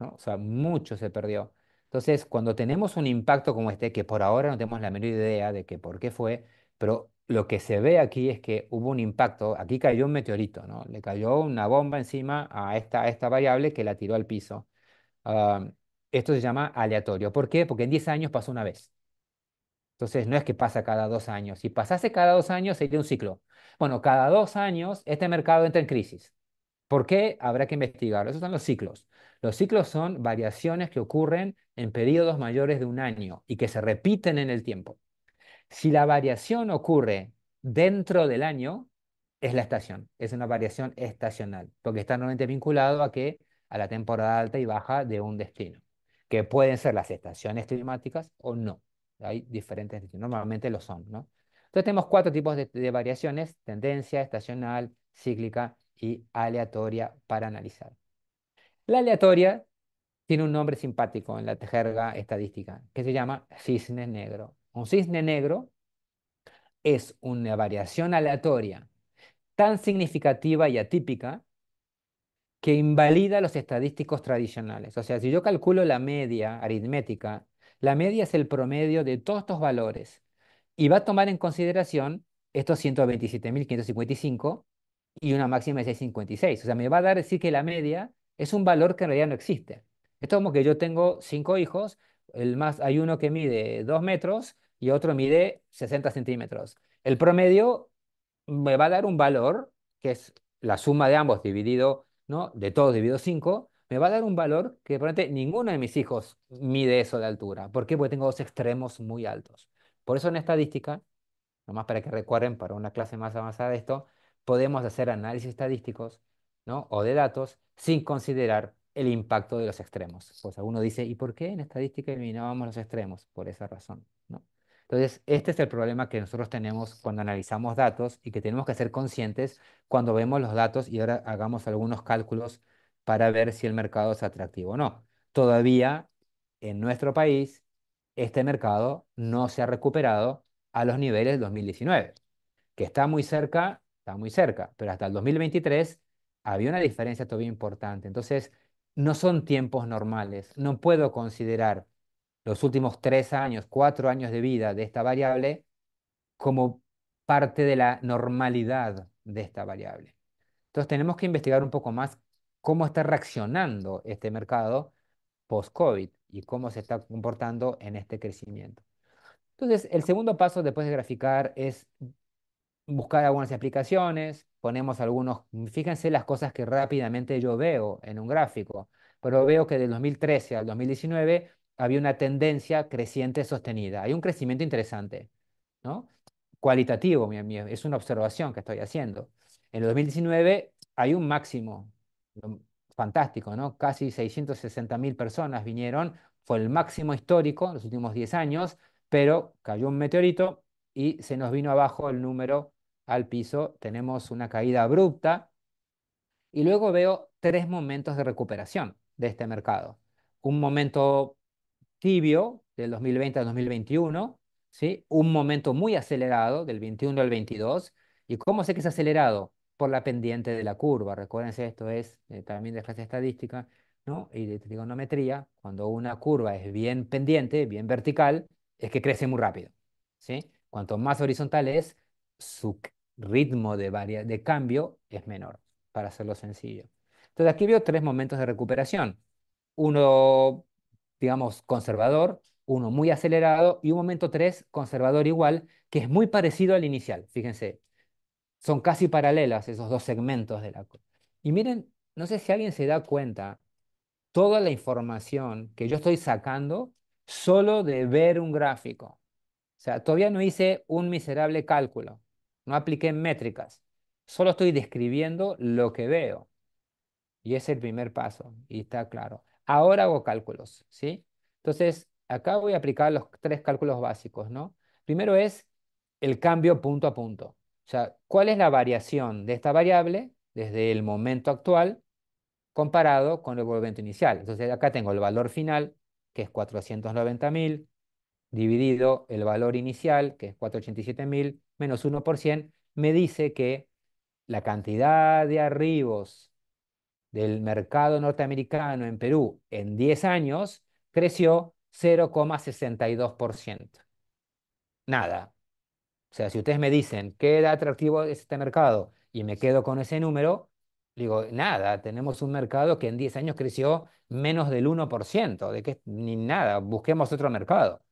¿no? O sea, mucho se perdió. Entonces, cuando tenemos un impacto como este, que por ahora no tenemos la menor idea de que por qué fue, pero lo que se ve aquí es que hubo un impacto, aquí cayó un meteorito, ¿no? Le cayó una bomba encima a esta, esta variable que la tiró al piso. Ah, esto se llama aleatorio. ¿Por qué? Porque en 10 años pasó una vez. Entonces, no es que pasa cada dos años. Si pasase cada dos años, sería un ciclo. Bueno, cada dos años este mercado entra en crisis. ¿Por qué? Habrá que investigarlo. Esos son los ciclos. Los ciclos son variaciones que ocurren en periodos mayores de un año y que se repiten en el tiempo. Si la variación ocurre dentro del año, es la estación, es una variación estacional, porque está normalmente vinculado a que a la temporada alta y baja de un destino que pueden ser las estaciones climáticas o no. Hay diferentes, normalmente lo son, ¿no? Entonces tenemos cuatro tipos de, variaciones, tendencia, estacional, cíclica y aleatoria para analizar. La aleatoria tiene un nombre simpático en la jerga estadística, que se llama cisne negro. Un cisne negro es una variación aleatoria tan significativa y atípica que invalida los estadísticos tradicionales. O sea, si yo calculo la media aritmética, la media es el promedio de todos estos valores y va a tomar en consideración estos 127.555 y una máxima de 656. O sea, me va a dar decir que la media es un valor que en realidad no existe. Esto es como que yo tengo cinco hijos, el más, hay uno que mide 2 metros y otro mide 60 centímetros. El promedio me va a dar un valor que es la suma de ambos dividido de todo dividido 5, me va a dar un valor que ninguno de mis hijos mide eso de altura. ¿Por qué? Porque tengo dos extremos muy altos. Por eso en estadística, nomás para que recuerden para una clase más avanzada de esto, podemos hacer análisis estadísticos o de datos sin considerar el impacto de los extremos. Pues alguno dice, ¿y por qué en estadística eliminábamos los extremos? Por esa razón. Entonces, este es el problema que nosotros tenemos cuando analizamos datos y que tenemos que ser conscientes cuando vemos los datos y ahora hagamos algunos cálculos para ver si el mercado es atractivo o no. Todavía en nuestro país, este mercado no se ha recuperado a los niveles de 2019, que está muy cerca, está muy cerca, pero hasta el 2023 había una diferencia todavía importante. Entonces, no son tiempos normales. No puedo considerar los últimos tres años, cuatro años de vida de esta variable como parte de la normalidad de esta variable. Entonces tenemos que investigar un poco más cómo está reaccionando este mercado post-COVID y cómo se está comportando en este crecimiento. Entonces, el segundo paso después de graficar es buscar algunas explicaciones, ponemos algunos, fíjense las cosas que rápidamente yo veo en un gráfico, pero veo que del 2013 al 2019 había una tendencia creciente sostenida. Hay un crecimiento interesante, ¿no? Cualitativo, es una observación que estoy haciendo. En el 2019 hay un máximo fantástico, ¿no? Casi 660.000 mil personas vinieron, fue el máximo histórico en los últimos 10 años, pero cayó un meteorito y se nos vino abajo el número al piso, tenemos una caída abrupta y luego veo tres momentos de recuperación de este mercado. Un momento tibio del 2020 al 2021, ¿sí? un momento muy acelerado del 21 al 22. ¿Y cómo sé que es acelerado? Por la pendiente de la curva. Recuérdense, esto es eh, también de clase estadística ¿no? y de trigonometría. Cuando una curva es bien pendiente, bien vertical, es que crece muy rápido. ¿sí? Cuanto más horizontal es, su ritmo de, de cambio es menor, para hacerlo sencillo. Entonces aquí veo tres momentos de recuperación. Uno digamos, conservador, uno muy acelerado y un momento 3 conservador igual, que es muy parecido al inicial, fíjense. Son casi paralelas esos dos segmentos de la Y miren, no sé si alguien se da cuenta, toda la información que yo estoy sacando solo de ver un gráfico. O sea, todavía no hice un miserable cálculo, no apliqué métricas, solo estoy describiendo lo que veo. Y es el primer paso, y está claro. Ahora hago cálculos, ¿sí? Entonces, acá voy a aplicar los tres cálculos básicos, ¿no? Primero es el cambio punto a punto. O sea, ¿cuál es la variación de esta variable desde el momento actual comparado con el momento inicial? Entonces, acá tengo el valor final, que es 490.000, dividido el valor inicial, que es 487.000, menos 1%, me dice que la cantidad de arribos del mercado norteamericano en Perú en 10 años creció 0,62%. Nada. O sea, si ustedes me dicen qué era atractivo es este mercado y me quedo con ese número, digo, nada, tenemos un mercado que en 10 años creció menos del 1%, de que ni nada, busquemos otro mercado,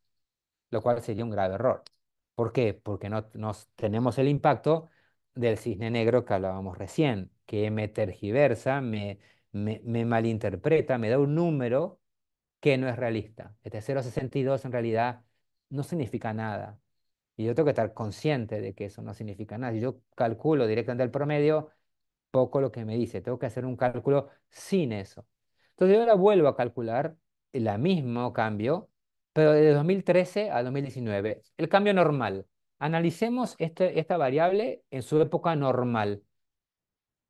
lo cual sería un grave error. ¿Por qué? Porque no nos tenemos el impacto del cisne negro que hablábamos recién que me tergiversa, me, malinterpreta, me da un número que no es realista. Este 0,62 en realidad no significa nada. Y yo tengo que estar consciente de que eso no significa nada. Si yo calculo directamente el promedio, poco lo que me dice. Tengo que hacer un cálculo sin eso. Entonces yo ahora vuelvo a calcular el mismo cambio, pero de 2013 a 2019. El cambio normal. Analicemos este, esta variable en su época normal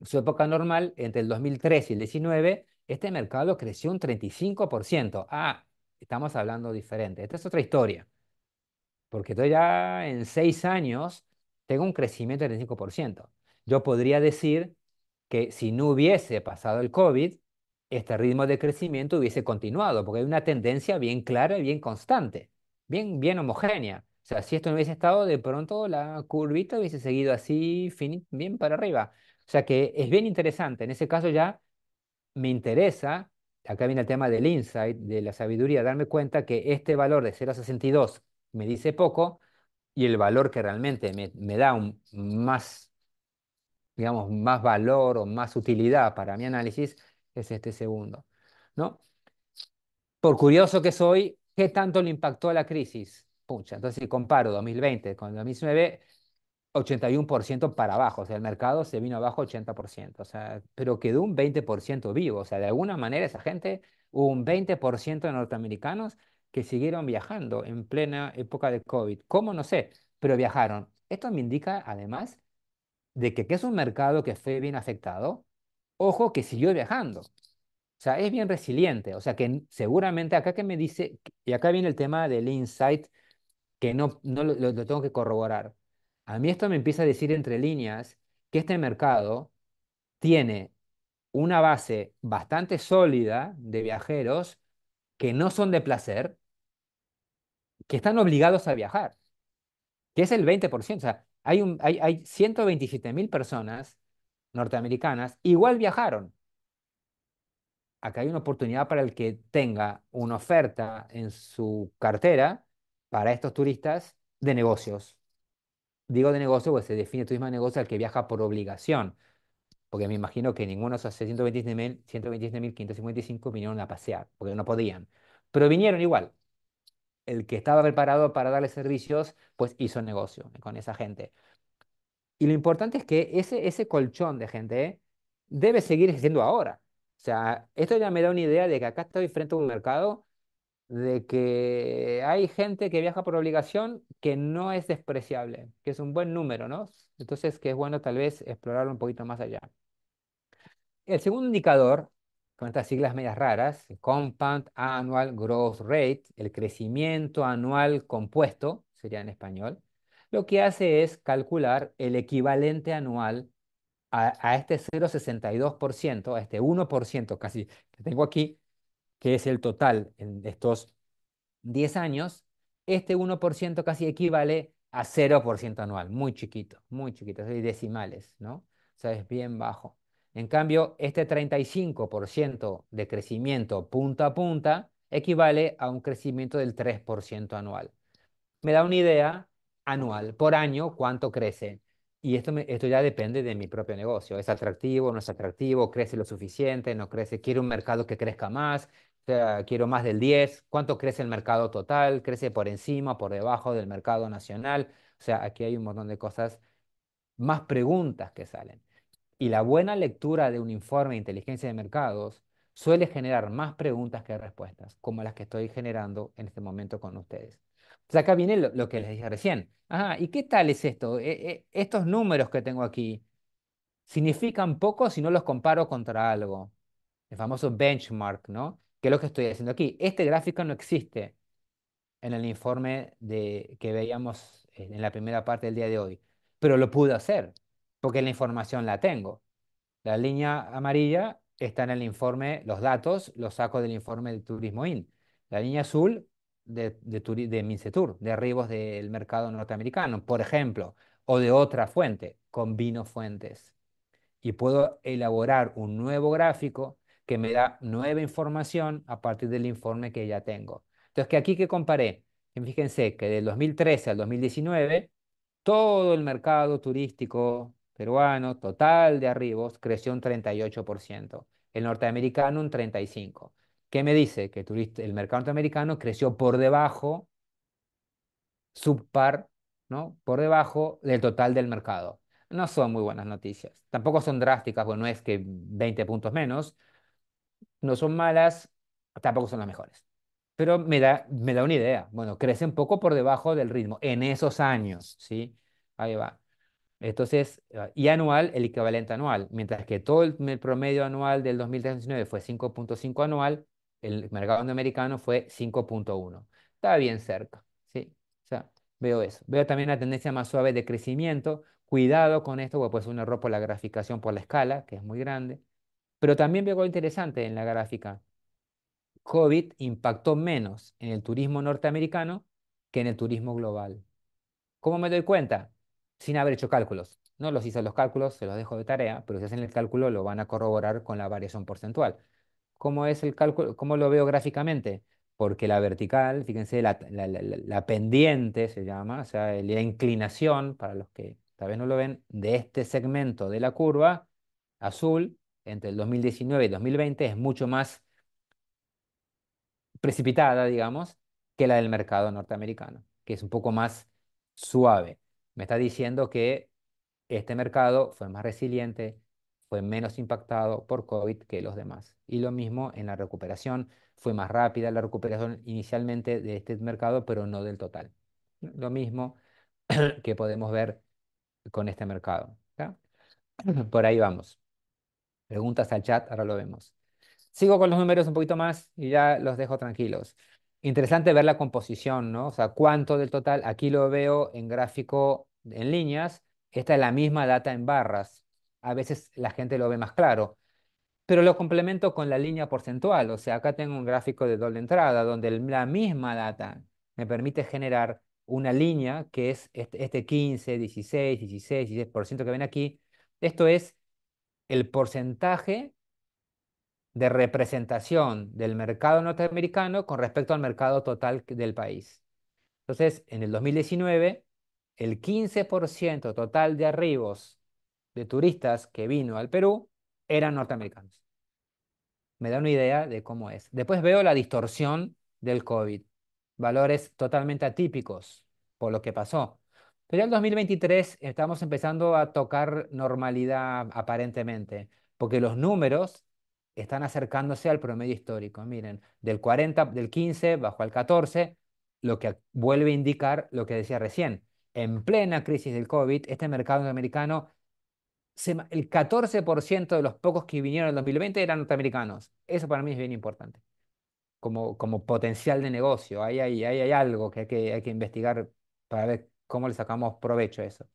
su época normal, entre el 2013 y el 2019, este mercado creció un 35%. Ah, estamos hablando diferente. Esta es otra historia. Porque yo ya en seis años tengo un crecimiento del 35%. Yo podría decir que si no hubiese pasado el COVID, este ritmo de crecimiento hubiese continuado, porque hay una tendencia bien clara y bien constante, bien, bien homogénea. O sea, si esto no hubiese estado, de pronto la curvita hubiese seguido así, bien para arriba. O sea que es bien interesante. En ese caso ya me interesa, acá viene el tema del insight, de la sabiduría, darme cuenta que este valor de 0.62 me dice poco y el valor que realmente me, da un, más, digamos, más valor o más utilidad para mi análisis es este segundo. ¿no? Por curioso que soy, ¿qué tanto le impactó a la crisis? Pucha, entonces si comparo 2020 con 2019, 81% para abajo, o sea, el mercado se vino abajo 80%, o sea, pero quedó un 20% vivo, o sea, de alguna manera esa gente, un 20% de norteamericanos que siguieron viajando en plena época de COVID. ¿Cómo? No sé, pero viajaron. Esto me indica, además, de que, que es un mercado que fue bien afectado, ojo que siguió viajando. O sea, es bien resiliente, o sea, que seguramente acá que me dice, y acá viene el tema del insight, que no, no lo tengo que corroborar a mí esto me empieza a decir entre líneas que este mercado tiene una base bastante sólida de viajeros que no son de placer, que están obligados a viajar, que es el 20%. O sea, hay, un, personas norteamericanas, igual viajaron. Acá hay una oportunidad para el que tenga una oferta en su cartera para estos turistas de negocios, digo de negocio pues se define tu de negocio al que viaja por obligación. Porque me imagino que ninguno de esos 127.555 vinieron a pasear, porque no podían. Pero vinieron igual. El que estaba preparado para darle servicios, pues hizo negocio con esa gente. Y lo importante es que ese, ese colchón de gente ¿eh? debe seguir existiendo ahora. O sea, esto ya me da una idea de que acá estoy frente a un mercado de que hay gente que viaja por obligación que no es despreciable, que es un buen número, ¿no? Entonces, que es bueno tal vez explorarlo un poquito más allá. El segundo indicador, con estas siglas medias raras, Compound Annual Growth Rate, el crecimiento anual compuesto, sería en español, lo que hace es calcular el equivalente anual a, a este 0,62%, a este 1% casi que tengo aquí, que es el total en estos 10 años, este 1% casi equivale a 0% anual, muy chiquito, muy chiquito, es decimales, ¿no? O sea, es bien bajo. En cambio, este 35% de crecimiento punta a punta equivale a un crecimiento del 3% anual. Me da una idea anual, por año, cuánto crece. Y esto, esto ya depende de mi propio negocio. ¿Es atractivo no es atractivo? ¿Crece lo suficiente? ¿No crece? ¿Quiere un mercado que crezca más? quiero más del 10. ¿Cuánto crece el mercado total? ¿Crece por encima, por debajo del mercado nacional? O sea, aquí hay un montón de cosas, más preguntas que salen. Y la buena lectura de un informe de inteligencia de mercados suele generar más preguntas que respuestas, como las que estoy generando en este momento con ustedes. sea, acá viene lo, que les dije recién. ¿y qué tal es esto? E, e, estos números que tengo aquí significan poco si no los comparo contra algo. El famoso benchmark, ¿no? lo que estoy haciendo aquí? Este gráfico no existe en el informe de, que veíamos en la primera parte del día de hoy, pero lo pude hacer porque la información la tengo. La línea amarilla está en el informe, los datos los saco del informe de Turismo IN. La línea azul de, de, de, de arribos del mercado norteamericano, por ejemplo, o de otra fuente, combino fuentes. Y puedo elaborar un nuevo gráfico que me da nueva información a partir del informe que ya tengo. Entonces, que aquí que comparé, fíjense que del 2013 al 2019, todo el mercado turístico peruano, total de arribos, creció un 38%, el norteamericano un 35%. ¿Qué me dice? Que el mercado norteamericano creció por debajo, subpar, ¿no? Por debajo del total del mercado. No son muy buenas noticias. Tampoco son drásticas, bueno, no es que 20 puntos menos, no son malas, tampoco son las mejores. Pero me da, me da una idea. Bueno, crecen poco por debajo del ritmo en esos años, ¿sí? Ahí va. Entonces, ah, y anual, el equivalente anual. Mientras que todo el, promedio anual del 2019 fue 5.5 anual, el mercado americano fue 5.1. Está bien cerca, ¿sí? O sea, veo eso. Veo también la tendencia más suave de crecimiento. Cuidado con esto, porque puede ser un error por la graficación, por la escala, que es muy grande. Pero también veo algo interesante en la gráfica. COVID impactó menos en el turismo norteamericano que en el turismo global. ¿Cómo me doy cuenta? Sin haber hecho cálculos. No los hice los cálculos, se los dejo de tarea, pero si hacen el cálculo lo van a corroborar con la variación porcentual. ¿Cómo es el cálculo? ¿Cómo lo veo gráficamente? Porque la vertical, fíjense, la, la, la pendiente se llama, o sea, la inclinación, para los que tal vez no lo ven, de este segmento de la curva azul entre el 2019 y 2020 es mucho más precipitada, digamos, que la del mercado norteamericano, que es un poco más suave. Me está diciendo que este mercado fue más resiliente, fue menos impactado por COVID que los demás. Y lo mismo en la recuperación, fue más rápida la recuperación inicialmente de este mercado, pero no del total. Lo mismo que podemos ver con este mercado. Por ahí vamos preguntas al chat, ahora lo vemos. Sigo con los números un poquito más y ya los dejo tranquilos. Interesante ver la composición, ¿no? O sea, cuánto del total, aquí lo veo en gráfico en líneas, esta es la misma data en barras. A veces la gente lo ve más claro. Pero lo complemento con la línea porcentual, o sea, acá tengo un gráfico de doble entrada donde la misma data me permite generar una línea que es este 15, 16, 16, 16% que ven aquí. Esto es el porcentaje de representación del mercado norteamericano con respecto al mercado total del país. Entonces, en el 2019, el 15% total de arribos de turistas que vino al Perú eran norteamericanos. Me da una idea de cómo es. Después veo la distorsión del COVID, valores totalmente atípicos por lo que pasó. Pero ya el 2023 estamos empezando a tocar normalidad aparentemente, porque los números están acercándose al promedio histórico. Miren, del 40, del 15 bajó al 14, lo que vuelve a indicar lo que decía recién. En plena crisis del COVID, este mercado norteamericano el 14% de los pocos que vinieron en 2020 eran norteamericanos. Eso para mí es bien importante, como, como potencial de negocio. Ahí hay, ahí hay algo que hay, que hay que investigar para ver cómo le sacamos provecho a eso.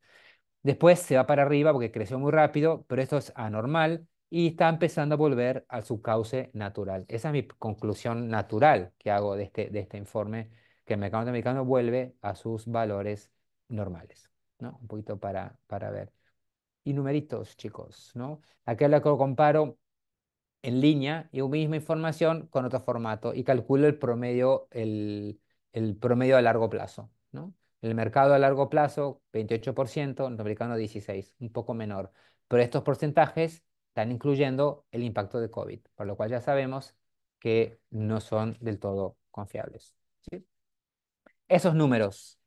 Después se va para arriba porque creció muy rápido, pero esto es anormal y está empezando a volver a su cauce natural. Esa es mi conclusión natural que hago de este, de este informe, que el mercado norteamericano vuelve a sus valores normales. ¿no? Un poquito para, para ver. Y numeritos, chicos. ¿no? Acá lo comparo en línea y misma información con otro formato y calculo el promedio, el, el promedio a largo plazo. ¿no? El mercado a largo plazo, 28%, norteamericano 16%, un poco menor. Pero estos porcentajes están incluyendo el impacto de COVID, por lo cual ya sabemos que no son del todo confiables. Esos números.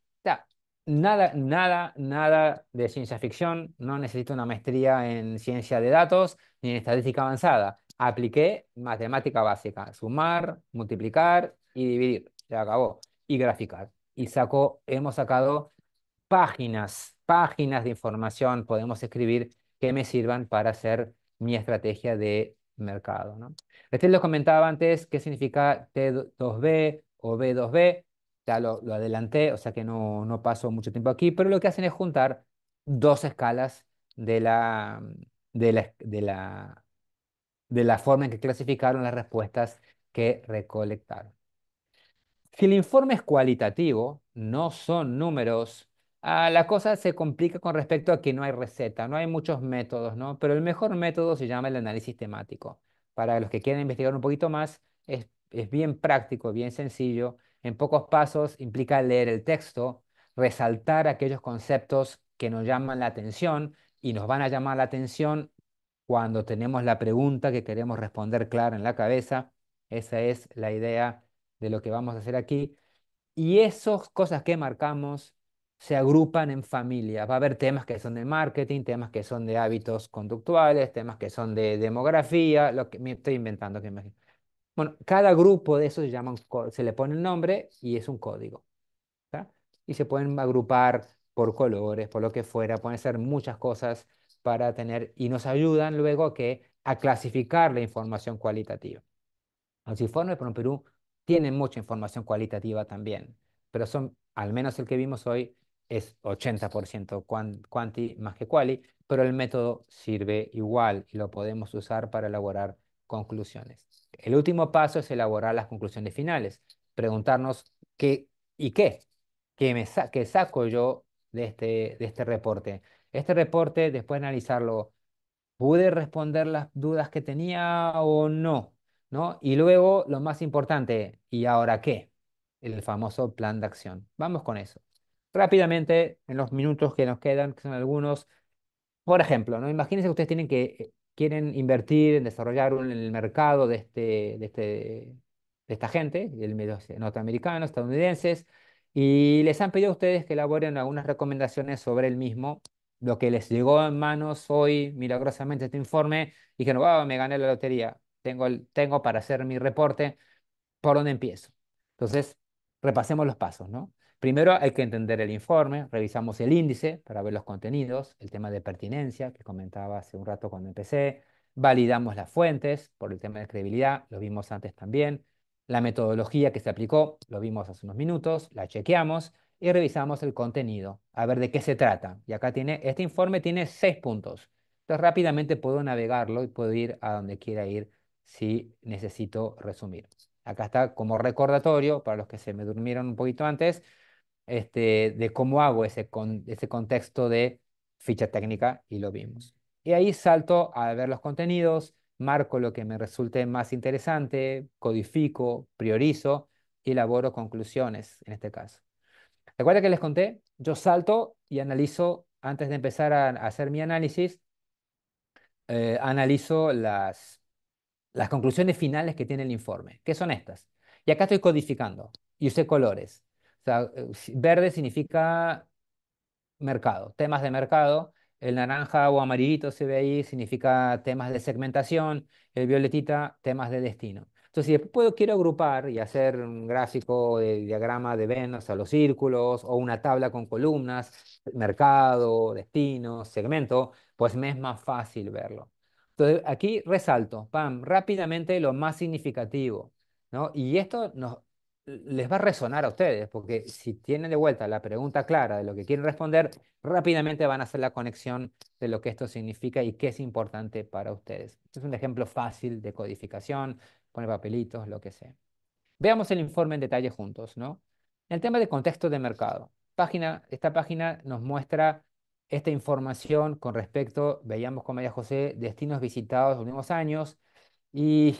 nada, nada, nada de ciencia ficción. No necesito una maestría en ciencia de datos ni en estadística avanzada. Apliqué matemática básica. Sumar, multiplicar y dividir. ya acabó. Y graficar y hemos sacado páginas, páginas de información, podemos escribir que me sirvan para hacer mi estrategia de mercado. ¿no? Este les comentaba antes qué significa T2B o B2B, ya lo, adelanté, o sea que no, no paso mucho tiempo aquí, pero lo que hacen es juntar dos escalas de la, de de la, de la forma en que clasificaron las respuestas que recolectaron. Si el informe es cualitativo, no son números, ah, la cosa se complica con respecto a que no hay receta, no hay muchos métodos, ¿no? Pero el mejor método se llama el análisis temático. Para los que quieran investigar un poquito más, es, es bien práctico, bien sencillo. En pocos pasos implica leer el texto, resaltar aquellos conceptos que nos llaman la atención y nos van a llamar la atención cuando tenemos la pregunta que queremos responder clara en la cabeza. Esa es la idea de lo que vamos a hacer aquí. Y esas cosas que marcamos se agrupan en familias. Va a haber temas que son de marketing, temas que son de hábitos conductuales, temas que son de demografía, lo que me estoy inventando, que Bueno, cada grupo de esos se, llama se le pone el nombre y es un código. Y se pueden agrupar por colores, por lo que fuera, pueden ser muchas cosas para tener y nos ayudan luego que a clasificar la información cualitativa. Así fue, pero Perú tienen mucha información cualitativa también, pero son, al menos el que vimos hoy, es 80% cuanti más que quali, pero el método sirve igual y lo podemos usar para elaborar conclusiones. El último paso es elaborar las conclusiones finales, preguntarnos qué y qué, qué, me saco yo de este, de este reporte. Este reporte, después de analizarlo, ¿pude responder las dudas que tenía o no? ¿no? Y luego, lo más importante, ¿y ahora qué? El famoso plan de acción. Vamos con eso. Rápidamente, en los minutos que nos quedan, que son algunos, por ejemplo, ¿no? imagínense que ustedes tienen que, eh, quieren invertir en desarrollar el mercado de, este, este, de esta gente, medio norteamericano estadounidenses, y les han pedido a ustedes que elaboren algunas recomendaciones sobre el mismo, lo que les llegó en manos hoy, milagrosamente, este informe, y que no, me gané la lotería tengo, el, tengo para hacer mi reporte, ¿por dónde empiezo? Entonces, repasemos los pasos, Primero hay que entender el informe, revisamos el índice para ver los contenidos, el tema de pertinencia que comentaba hace un rato cuando empecé, validamos las fuentes por el tema de credibilidad, lo vimos antes también, la metodología que se aplicó, lo vimos hace unos minutos, la chequeamos y revisamos el contenido, a ver de qué se trata. Y acá tiene, este informe tiene seis puntos. Entonces rápidamente puedo navegarlo y puedo ir a donde quiera ir si necesito resumir. Acá está como recordatorio para los que se me durmieron un poquito antes este, de cómo hago ese, contexto de ficha técnica y lo vimos. Y ahí salto a ver los contenidos, marco lo que me resulte más interesante, codifico, priorizo y elaboro conclusiones en este caso. Recuerda que les conté, yo salto y analizo, antes de empezar a, hacer mi análisis, eh, analizo las las conclusiones finales que tiene el informe, que son estas. Y acá estoy codificando y usé colores. sea, eh, verde significa mercado, temas de mercado. El naranja o amarillito se ve ahí, significa temas de segmentación. El violetita, temas de destino. Entonces, si después quiero agrupar y hacer un gráfico de diagrama de Venn, o los círculos, o una tabla con columnas, mercado, destino, segmento, pues me es más fácil verlo. Entonces, aquí resalto, pam, rápidamente lo más significativo, ¿no? Y esto les va a resonar a ustedes, porque si tienen de vuelta la pregunta clara de lo que quieren responder, rápidamente van a hacer la conexión de lo que esto significa y qué es importante para ustedes. es un ejemplo fácil de codificación, poner papelitos, lo que sea. Veamos el informe en detalle juntos, ¿no? El tema de contexto de mercado. Página, esta página nos muestra esta información con respecto, veíamos con María José, destinos visitados en los últimos años y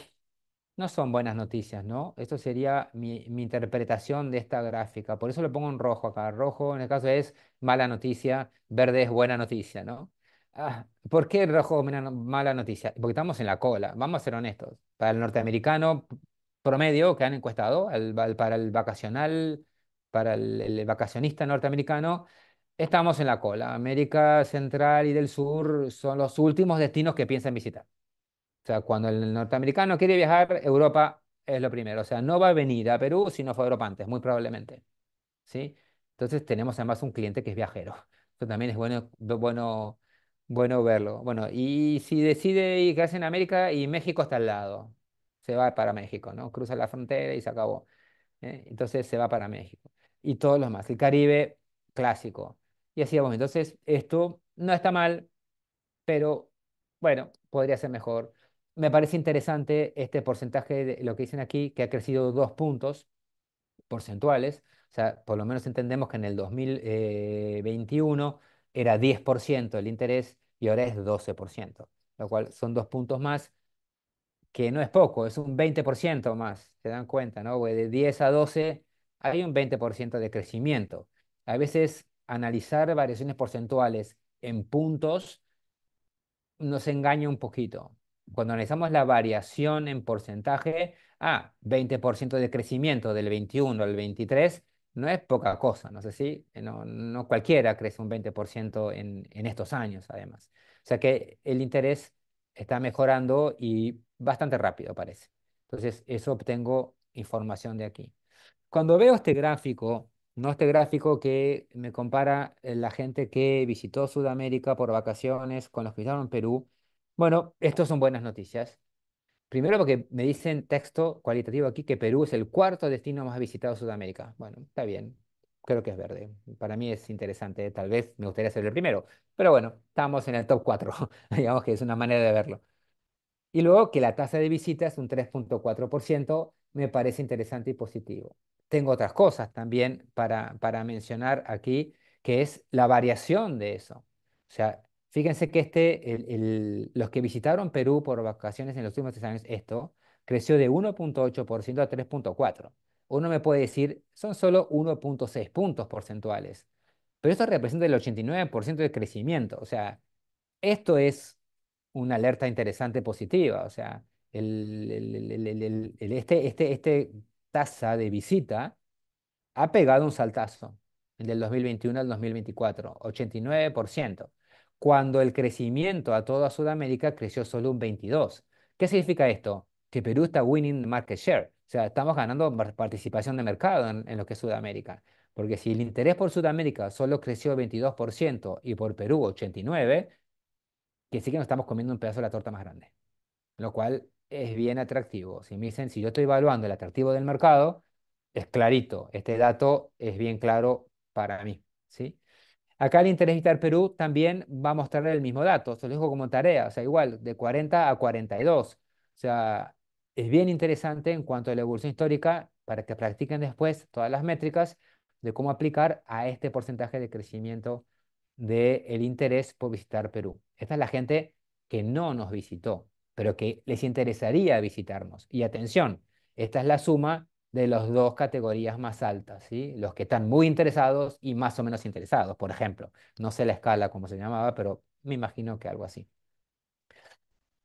no son buenas noticias, ¿no? Esto sería mi, mi, interpretación de esta gráfica. Por eso lo pongo en rojo acá. Rojo en el caso es mala noticia, verde es buena noticia, ¿no? Ah, ¿Por qué rojo es mala noticia? Porque estamos en la cola, vamos a ser honestos. Para el norteamericano promedio que han encuestado, para el vacacional, para el vacacionista norteamericano, estamos en la cola. América Central y del Sur son los últimos destinos que piensan visitar. O sea, cuando el norteamericano quiere viajar, Europa es lo primero. O sea, no va a venir a Perú si no fue a Europa antes, muy probablemente. ¿Sí? Entonces tenemos además un cliente que es viajero. Eso también es bueno, bueno, bueno verlo. Bueno, y si decide y quedarse en América y México está al lado, se va para México, ¿no? Cruza la frontera y se acabó. ¿eh? Entonces se va para México. Y todos los más. El Caribe, clásico y así vamos. entonces esto no está mal, pero bueno, podría ser mejor. Me parece interesante este porcentaje de lo que dicen aquí, que ha crecido dos puntos porcentuales. O sea, por lo menos entendemos que en el 2021 eh, era 10% el interés y ahora es 12%, lo cual son dos puntos más, que no es poco, es un 20% más, se dan cuenta, ¿no? De 10 a 12 hay un 20% de crecimiento. A veces analizar variaciones porcentuales en puntos nos engaña un poquito. Cuando analizamos la variación en porcentaje, ah, 20% de crecimiento del 21 al 23 no es poca cosa, no sé si, eh, no, cualquiera crece un 20% en, en estos años además. O sea que el interés está mejorando y bastante rápido parece. Entonces, eso obtengo información de aquí. Cuando veo este gráfico no este gráfico que me compara eh, la gente que visitó Sudamérica por vacaciones con los que visitaron Perú. Bueno, esto son buenas noticias. Primero porque me dicen texto cualitativo aquí que Perú es el cuarto destino más visitado de Sudamérica. Bueno, está bien. Creo que es verde. Para mí es interesante. Tal vez me gustaría ser el primero. Pero bueno, estamos en el top 4. Digamos que es una manera de verlo. Y luego que la tasa de visitas, un 3.4%, me parece interesante y positivo tengo otras cosas también para, para mencionar aquí, que es la variación de eso. O sea, fíjense que este, los que visitaron Perú por vacaciones en los últimos tres años, esto creció de 1.8% a 3.4%. Uno me puede decir, son solo 1.6 puntos porcentuales, pero eso representa el 89% de crecimiento. O sea, esto es una alerta interesante positiva. O sea, el, el, este, este, este tasa de visita ha pegado un saltazo, del 2021 al 2024, 89%, cuando el crecimiento a toda Sudamérica creció solo un 22%. ¿Qué significa esto? Que Perú está winning market share, o sea, estamos ganando participación de mercado en, en lo que es Sudamérica. Porque si el interés por Sudamérica solo creció 22% y por Perú 89%, que sí que nos estamos comiendo un pedazo de la torta más grande. Lo cual es bien atractivo. Si me dicen, si yo estoy evaluando el atractivo del mercado, es clarito, este dato es bien claro para mí. ¿sí? Acá el Interés Visitar Perú también va a mostrar el mismo dato, se lo dejo como tarea, o sea, igual, de 40 a 42. O sea, es bien interesante en cuanto a la evolución histórica para que practiquen después todas las métricas de cómo aplicar a este porcentaje de crecimiento del interés por visitar Perú. Esta es la gente que no nos visitó pero que les interesaría visitarnos. Y atención, esta es la suma de las dos categorías más altas, los que están muy interesados y más o menos interesados, por ejemplo. No sé la escala como se llamaba, pero me imagino que algo así.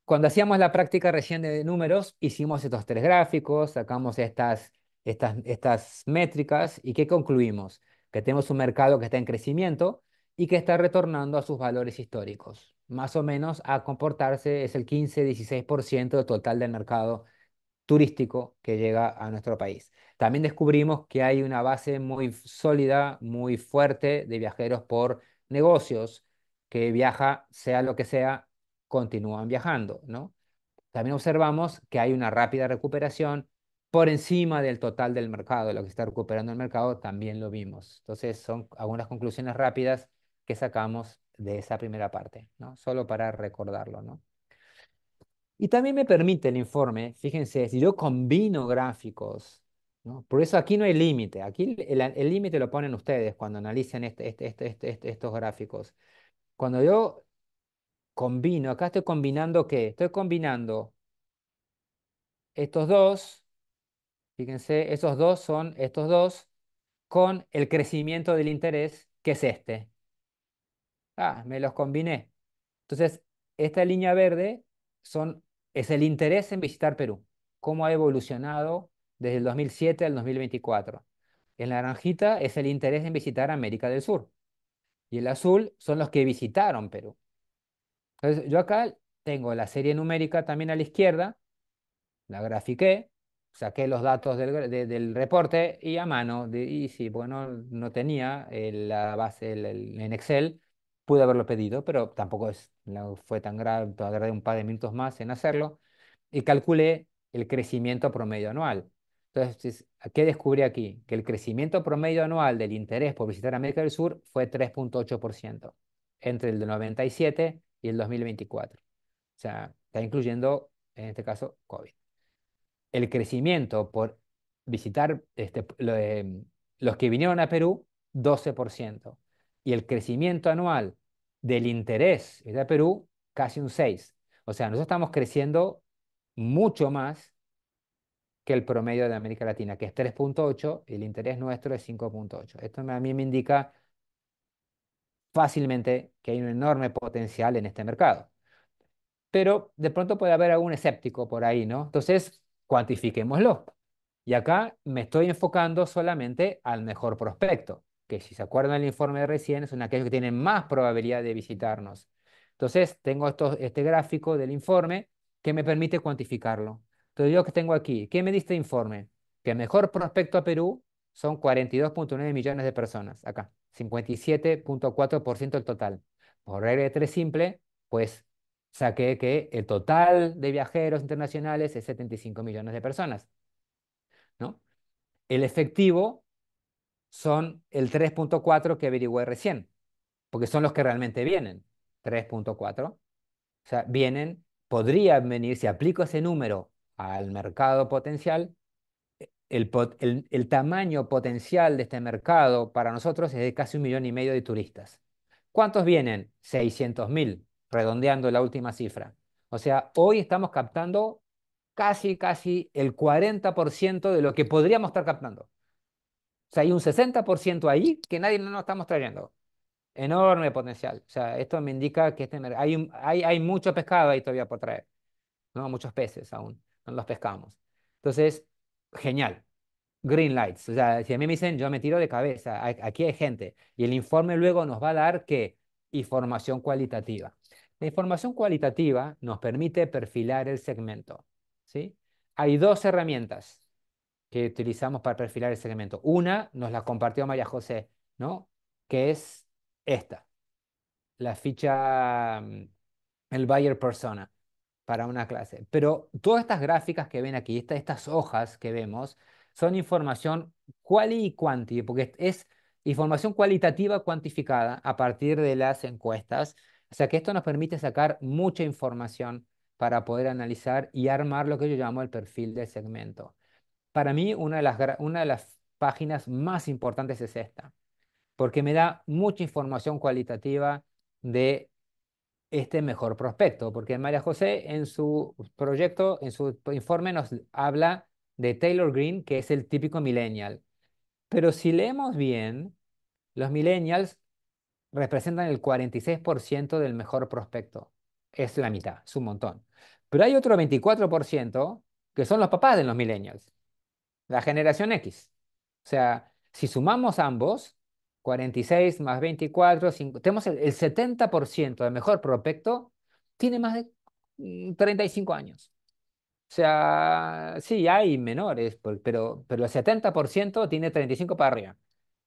Cuando hacíamos la práctica recién de números, hicimos estos tres gráficos, sacamos estas, estas, estas métricas y ¿qué concluimos? Que tenemos un mercado que está en crecimiento, y que está retornando a sus valores históricos. Más o menos a comportarse es el 15-16% del total del mercado turístico que llega a nuestro país. También descubrimos que hay una base muy sólida, muy fuerte de viajeros por negocios que viaja, sea lo que sea, continúan viajando, ¿no? También observamos que hay una rápida recuperación por encima del total del mercado, lo que está recuperando el mercado, también lo vimos. Entonces, son algunas conclusiones rápidas que sacamos de esa primera parte, ¿no? Solo para recordarlo, ¿no? Y también me permite el informe, fíjense, si yo combino gráficos, ¿no? Por eso aquí no hay límite, aquí el límite lo ponen ustedes cuando analicen este, este, este, estos gráficos. Cuando yo combino, acá estoy combinando qué? Estoy combinando estos dos, fíjense, esos dos son estos dos, con el crecimiento del interés, que es este. Ah, me los combiné. Entonces, esta línea verde son, es el interés en visitar Perú. Cómo ha evolucionado desde el 2007 al 2024. En naranjita es el interés en visitar América del Sur. Y el azul son los que visitaron Perú. Entonces, yo acá tengo la serie numérica también a la izquierda, la grafiqué, saqué los datos del, reporte y a mano, y sí, bueno, no tenía eh, la base en Excel, Pude haberlo pedido, pero tampoco es, no fue tan grave, tardé un par de minutos más en hacerlo y calculé el crecimiento promedio anual. Entonces, ¿qué descubrí aquí? Que el crecimiento promedio anual del interés por visitar América del Sur fue 3.8% entre el 97 y el 2024. O sea, está incluyendo, en este caso, COVID. El crecimiento por visitar este, los que vinieron a Perú, 12% y el crecimiento anual del interés de Perú, casi un 6. O sea, nosotros estamos creciendo mucho más que el promedio de América Latina, que es 3.8, y el interés nuestro es 5.8. Esto a mí me indica fácilmente que hay un enorme potencial en este mercado. Pero de pronto puede haber algún escéptico por ahí, ¿no? Entonces, cuantifiquémoslo. Y acá me estoy enfocando solamente al mejor prospecto que si se acuerdan del informe de recién, son aquellos que tienen más probabilidad de visitarnos. Entonces, tengo este gráfico del informe que me permite cuantificarlo. Entonces, yo que tengo aquí, ¿qué me diste informe? Que el mejor prospecto a Perú son 42.9 millones de personas, acá, 57.4% del total. Por regla de tres simple, pues saqué que el total de viajeros internacionales es 75 millones de personas. El efectivo son el 3.4 que averigué recién, porque son los que realmente vienen. 3.4. O sea, vienen, podrían venir, si aplico ese número al mercado potencial, el, tamaño potencial de este mercado para nosotros es de casi un millón y medio de turistas. ¿Cuántos vienen? 600.000, redondeando la última cifra. O sea, hoy estamos captando casi, casi el 40% de lo que podríamos estar captando. O sea, hay un 60% ahí que nadie no nos estamos trayendo. Enorme potencial. O sea, esto me indica que este hay, mucho pescado ahí todavía por traer. ¿no? Muchos peces aún. No los pescamos. Entonces, genial. Green lights. O sea, si a mí me dicen, yo me tiro de cabeza. Aquí hay gente. Y el informe luego nos va a dar que información cualitativa. La información cualitativa nos permite perfilar el segmento. Hay dos herramientas que utilizamos para perfilar el segmento. Una nos la compartió María José, ¿no? Que es esta, la ficha, mm, el buyer persona para una clase. Pero todas estas gráficas que ven aquí, estas hojas que vemos, son información cual y cuanti, porque es información cualitativa cuantificada a partir de las encuestas. O sea que esto nos permite sacar mucha información para poder analizar y armar lo que yo llamo el perfil del segmento para mí una de, las, una de las páginas más importantes es esta, porque me da mucha información cualitativa de este mejor prospecto, porque María José en su proyecto, en su informe nos habla de Taylor Green, que es el típico millennial. Pero si leemos bien, los millennials representan el 46% del mejor prospecto. Es la mitad, es un montón. Pero hay otro 24% que son los papás de los millennials la generación X. O sea, si sumamos ambos, 46 más 24, tenemos el, 70% de mejor prospecto, tiene más de 35 mm, años. O sea, sí, hay menores, pero, pero el 70% tiene 35 para arriba,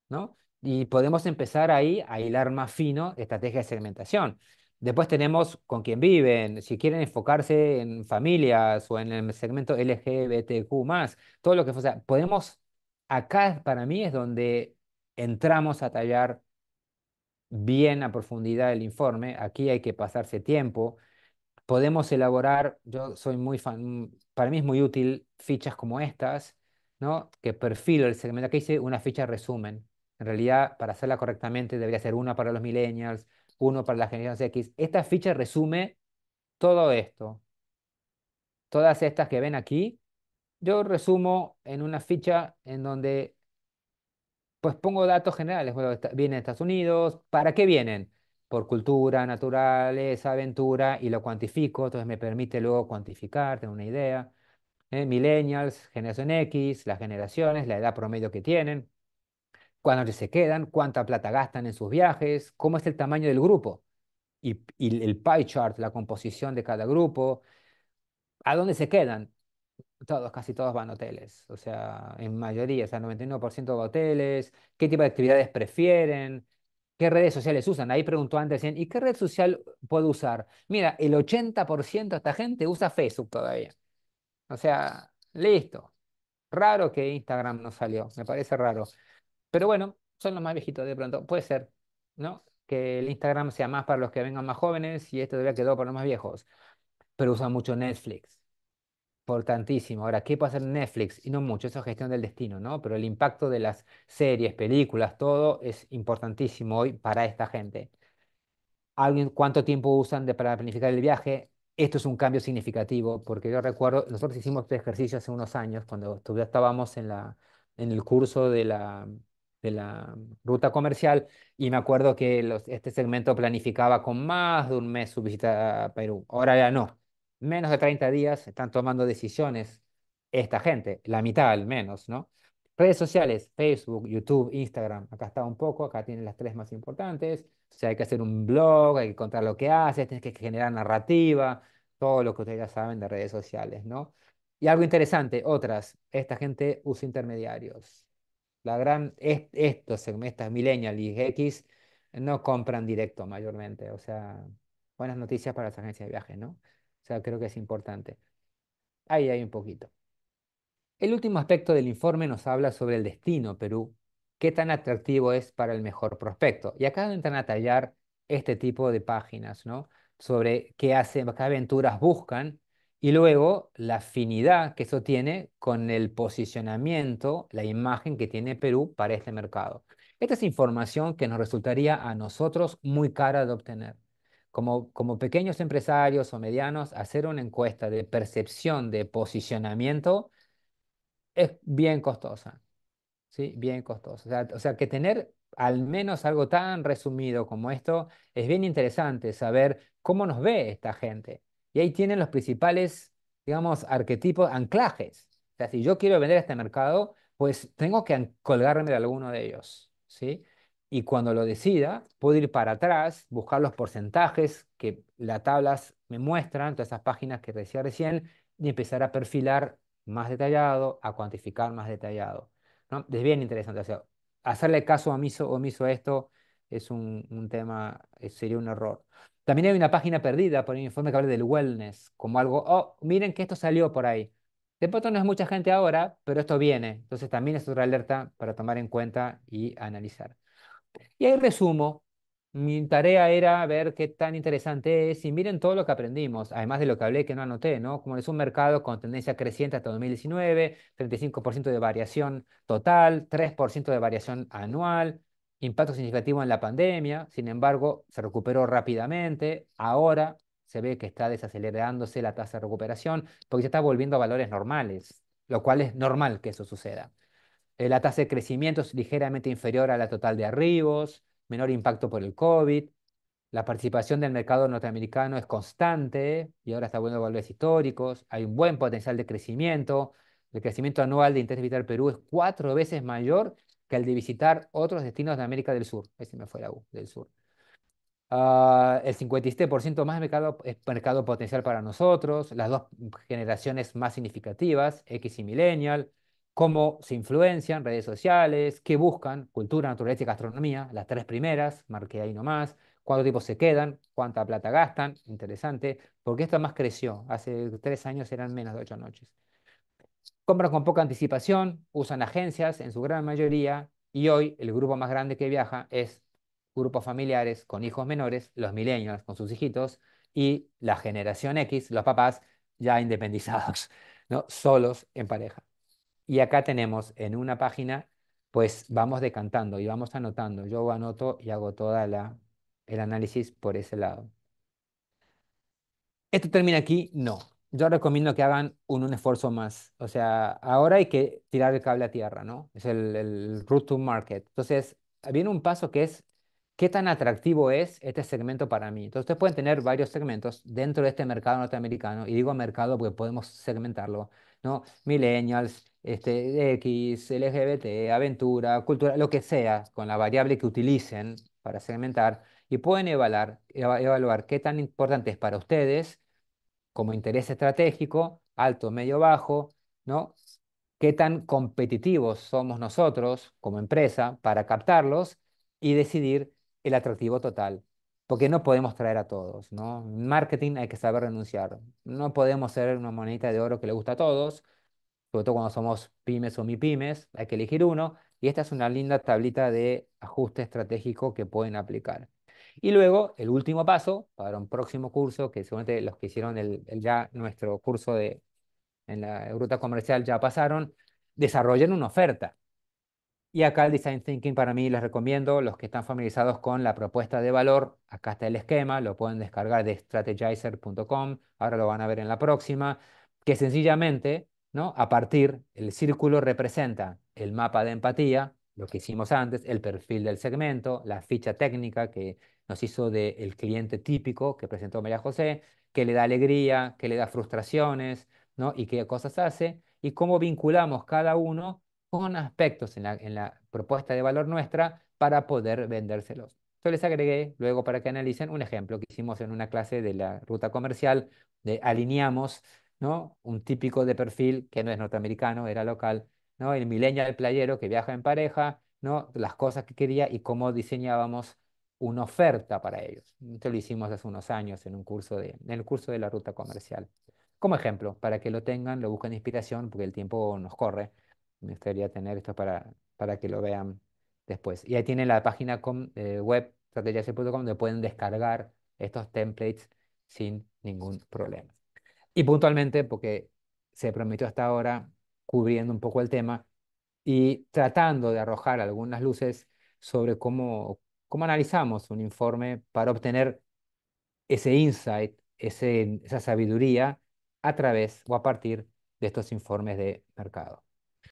¿no? Y podemos empezar ahí a hilar más fino estrategia de segmentación. Después tenemos con quién viven, si quieren enfocarse en familias o en el segmento LGBTQ, todo lo que o sea. Podemos, acá para mí es donde entramos a tallar bien a profundidad el informe. Aquí hay que pasarse tiempo. Podemos elaborar, yo soy muy fan, para mí es muy útil fichas como estas, ¿no? Que perfilo el segmento. Aquí hice una ficha resumen. En realidad, para hacerla correctamente, debería ser una para los millennials, uno para la generación X. Esta ficha resume todo esto. Todas estas que ven aquí, yo resumo en una ficha en donde pues pongo datos generales. Bueno, vienen Estados Unidos, ¿para qué vienen? Por cultura, naturales, aventura, y lo cuantifico, entonces me permite luego cuantificar, tener una idea. Eh, millennials, generación X, las generaciones, la edad promedio que tienen, cuándo se quedan, cuánta plata gastan en sus viajes, cómo es el tamaño del grupo y, el pie chart, la composición de cada grupo, a dónde se quedan. Todos, casi todos van a hoteles, o sea, en mayoría, o sea, 99% va a hoteles, qué tipo de actividades prefieren, qué redes sociales usan. Ahí preguntó antes, ¿y qué red social puedo usar? Mira, el 80% de esta gente usa Facebook todavía. O sea, listo. Raro que Instagram no salió, me parece raro. Pero bueno, son los más viejitos de pronto. Puede ser, ¿no? Que el Instagram sea más para los que vengan más jóvenes y este todavía quedó para los más viejos. Pero usan mucho Netflix. Importantísimo. Ahora, ¿qué puede hacer Netflix? Y no mucho, eso es gestión del destino, ¿no? Pero el impacto de las series, películas, todo es importantísimo hoy para esta gente. ¿Alguien cuánto tiempo usan de, para planificar el viaje? Esto es un cambio significativo, porque yo recuerdo, nosotros hicimos este ejercicio hace unos años, cuando estábamos en, la, en el curso de la de la ruta comercial y me acuerdo que este segmento planificaba con más de un mes su visita a Perú. Ahora ya no. Menos de 30 días están tomando decisiones esta gente, la mitad al menos, ¿no? Redes sociales, Facebook, YouTube, Instagram, acá está un poco, acá tienen las tres más importantes. O sea, hay que hacer un blog, hay que contar lo que haces, tienes que generar narrativa, todo lo que ustedes ya saben de redes sociales, ¿no? Y algo interesante, otras, esta gente usa intermediarios. La gran, estos, estas Millennial y X no compran directo mayormente. O sea, buenas noticias para las agencias de viaje, ¿no? O sea, creo que es importante. Ahí hay un poquito. El último aspecto del informe nos habla sobre el destino Perú, qué tan atractivo es para el mejor prospecto. Y acá entran a tallar este tipo de páginas, ¿no? Sobre qué hacen, qué aventuras buscan y luego la afinidad que eso tiene con el posicionamiento, la imagen que tiene Perú para este mercado. Esta es información que nos resultaría a nosotros muy cara de obtener. Como, como pequeños empresarios o medianos, hacer una encuesta de percepción de posicionamiento es bien costosa. ¿sí? Bien costosa. O sea, o sea, que tener al menos algo tan resumido como esto es bien interesante saber cómo nos ve esta gente y ahí tienen los principales, digamos, arquetipos, anclajes. O sea, si yo quiero vender este mercado, pues tengo que colgarme de alguno de ellos, ¿sí? Y cuando lo decida, puedo ir para atrás, buscar los porcentajes que las tablas me muestran, todas esas páginas que decía recién, y empezar a perfilar más detallado, a cuantificar más detallado. ¿no? Es bien interesante, o sea, hacerle caso omiso a esto es un, tema, eh, sería un error. También hay una página perdida por el informe que habla del wellness, como algo, oh, miren que esto salió por ahí. De pronto no es mucha gente ahora, pero esto viene. Entonces también es otra alerta para tomar en cuenta y analizar. Y ahí resumo. Mi tarea era ver qué tan interesante es y miren todo lo que aprendimos, además de lo que hablé que no anoté, ¿no? Como es un mercado con tendencia creciente hasta 2019, 35% de variación total, 3% de variación anual, impacto significativo en la pandemia, sin embargo, se recuperó rápidamente, ahora se ve que está desacelerándose la tasa de recuperación porque se está volviendo a valores normales, lo cual es normal que eso suceda. Eh, la tasa de crecimiento es ligeramente inferior a la total de arribos, menor impacto por el COVID, la participación del mercado norteamericano es constante y ahora está volviendo a valores históricos, hay un buen potencial de crecimiento, el crecimiento anual de Interés Vital Perú es cuatro veces mayor el de visitar otros destinos de América del Sur. Ahí me fue la U, del sur. Ah, el 57% más mercado, es mercado potencial para nosotros, las dos generaciones más significativas, X y Millennial, cómo se influencian redes sociales, qué buscan, cultura, naturaleza y gastronomía, las tres primeras, marqué ahí nomás, cuántos tipos se quedan, cuánta plata gastan, interesante, porque esto más creció, hace tres años eran menos de ocho noches. Compran con poca anticipación, usan agencias en su gran mayoría y hoy el grupo más grande que viaja es grupos familiares con hijos menores, los millennials con sus hijitos y la generación X, los papás ya independizados, ¿no? solos en pareja. Y acá tenemos en una página, pues vamos decantando y vamos anotando. Yo anoto y hago toda el análisis por ese lado. ¿Esto termina aquí? No yo recomiendo que hagan un, esfuerzo más. O sea, ahora hay que tirar el cable a tierra, ¿no? Es el, el route to market. Entonces, viene un paso que es qué tan atractivo es este segmento para mí. Entonces, ustedes pueden tener varios segmentos dentro de este mercado norteamericano, y digo mercado porque podemos segmentarlo, ¿no? Millennials, este, X, LGBT, aventura, cultura, lo que sea, con la variable que utilicen para segmentar, y pueden evaluar, evaluar qué tan importante es para ustedes como interés estratégico, alto, medio, bajo, ¿no? qué tan competitivos somos nosotros como empresa para captarlos y decidir el atractivo total. Porque no podemos traer a todos, ¿no? En marketing hay que saber renunciar. No podemos ser una monedita de oro que le gusta a todos, sobre todo cuando somos pymes o mi hay que elegir uno. Y esta es una linda tablita de ajuste estratégico que pueden aplicar. Y luego, el último paso para un próximo curso, que seguramente los que hicieron el, el ya nuestro curso de, en la ruta comercial ya pasaron, desarrollen una oferta. Y acá el Design Thinking para mí les recomiendo, los que están familiarizados con la propuesta de valor, acá está el esquema, lo pueden descargar de strategizer.com, ahora lo van a ver en la próxima, que sencillamente, ¿no? A partir, el círculo representa el mapa de empatía, lo que hicimos antes, el perfil del segmento, la ficha técnica que hizo del cliente típico que presentó María José, que le da alegría, que le da frustraciones, ¿no? Y qué cosas hace, y cómo vinculamos cada uno con aspectos en la, propuesta de valor nuestra para poder vendérselos. Yo les agregué luego para que analicen un ejemplo que hicimos en una clase de la ruta comercial, de alineamos ¿no? un típico de perfil que no es norteamericano, era local, ¿no? el del playero que viaja en pareja, ¿no? las cosas que quería y cómo diseñábamos una oferta para ellos. Esto lo hicimos hace unos años en, un curso de, en el curso de la ruta comercial. Como ejemplo, para que lo tengan, lo busquen inspiración, porque el tiempo nos corre. Me gustaría tener esto para, para que lo vean después. Y ahí tienen la página com, eh, web estrategias.com donde pueden descargar estos templates sin ningún problema. Y puntualmente, porque se prometió hasta ahora cubriendo un poco el tema y tratando de arrojar algunas luces sobre cómo, ¿Cómo analizamos un informe para obtener ese insight, esa sabiduría a través o a partir de estos informes de mercado?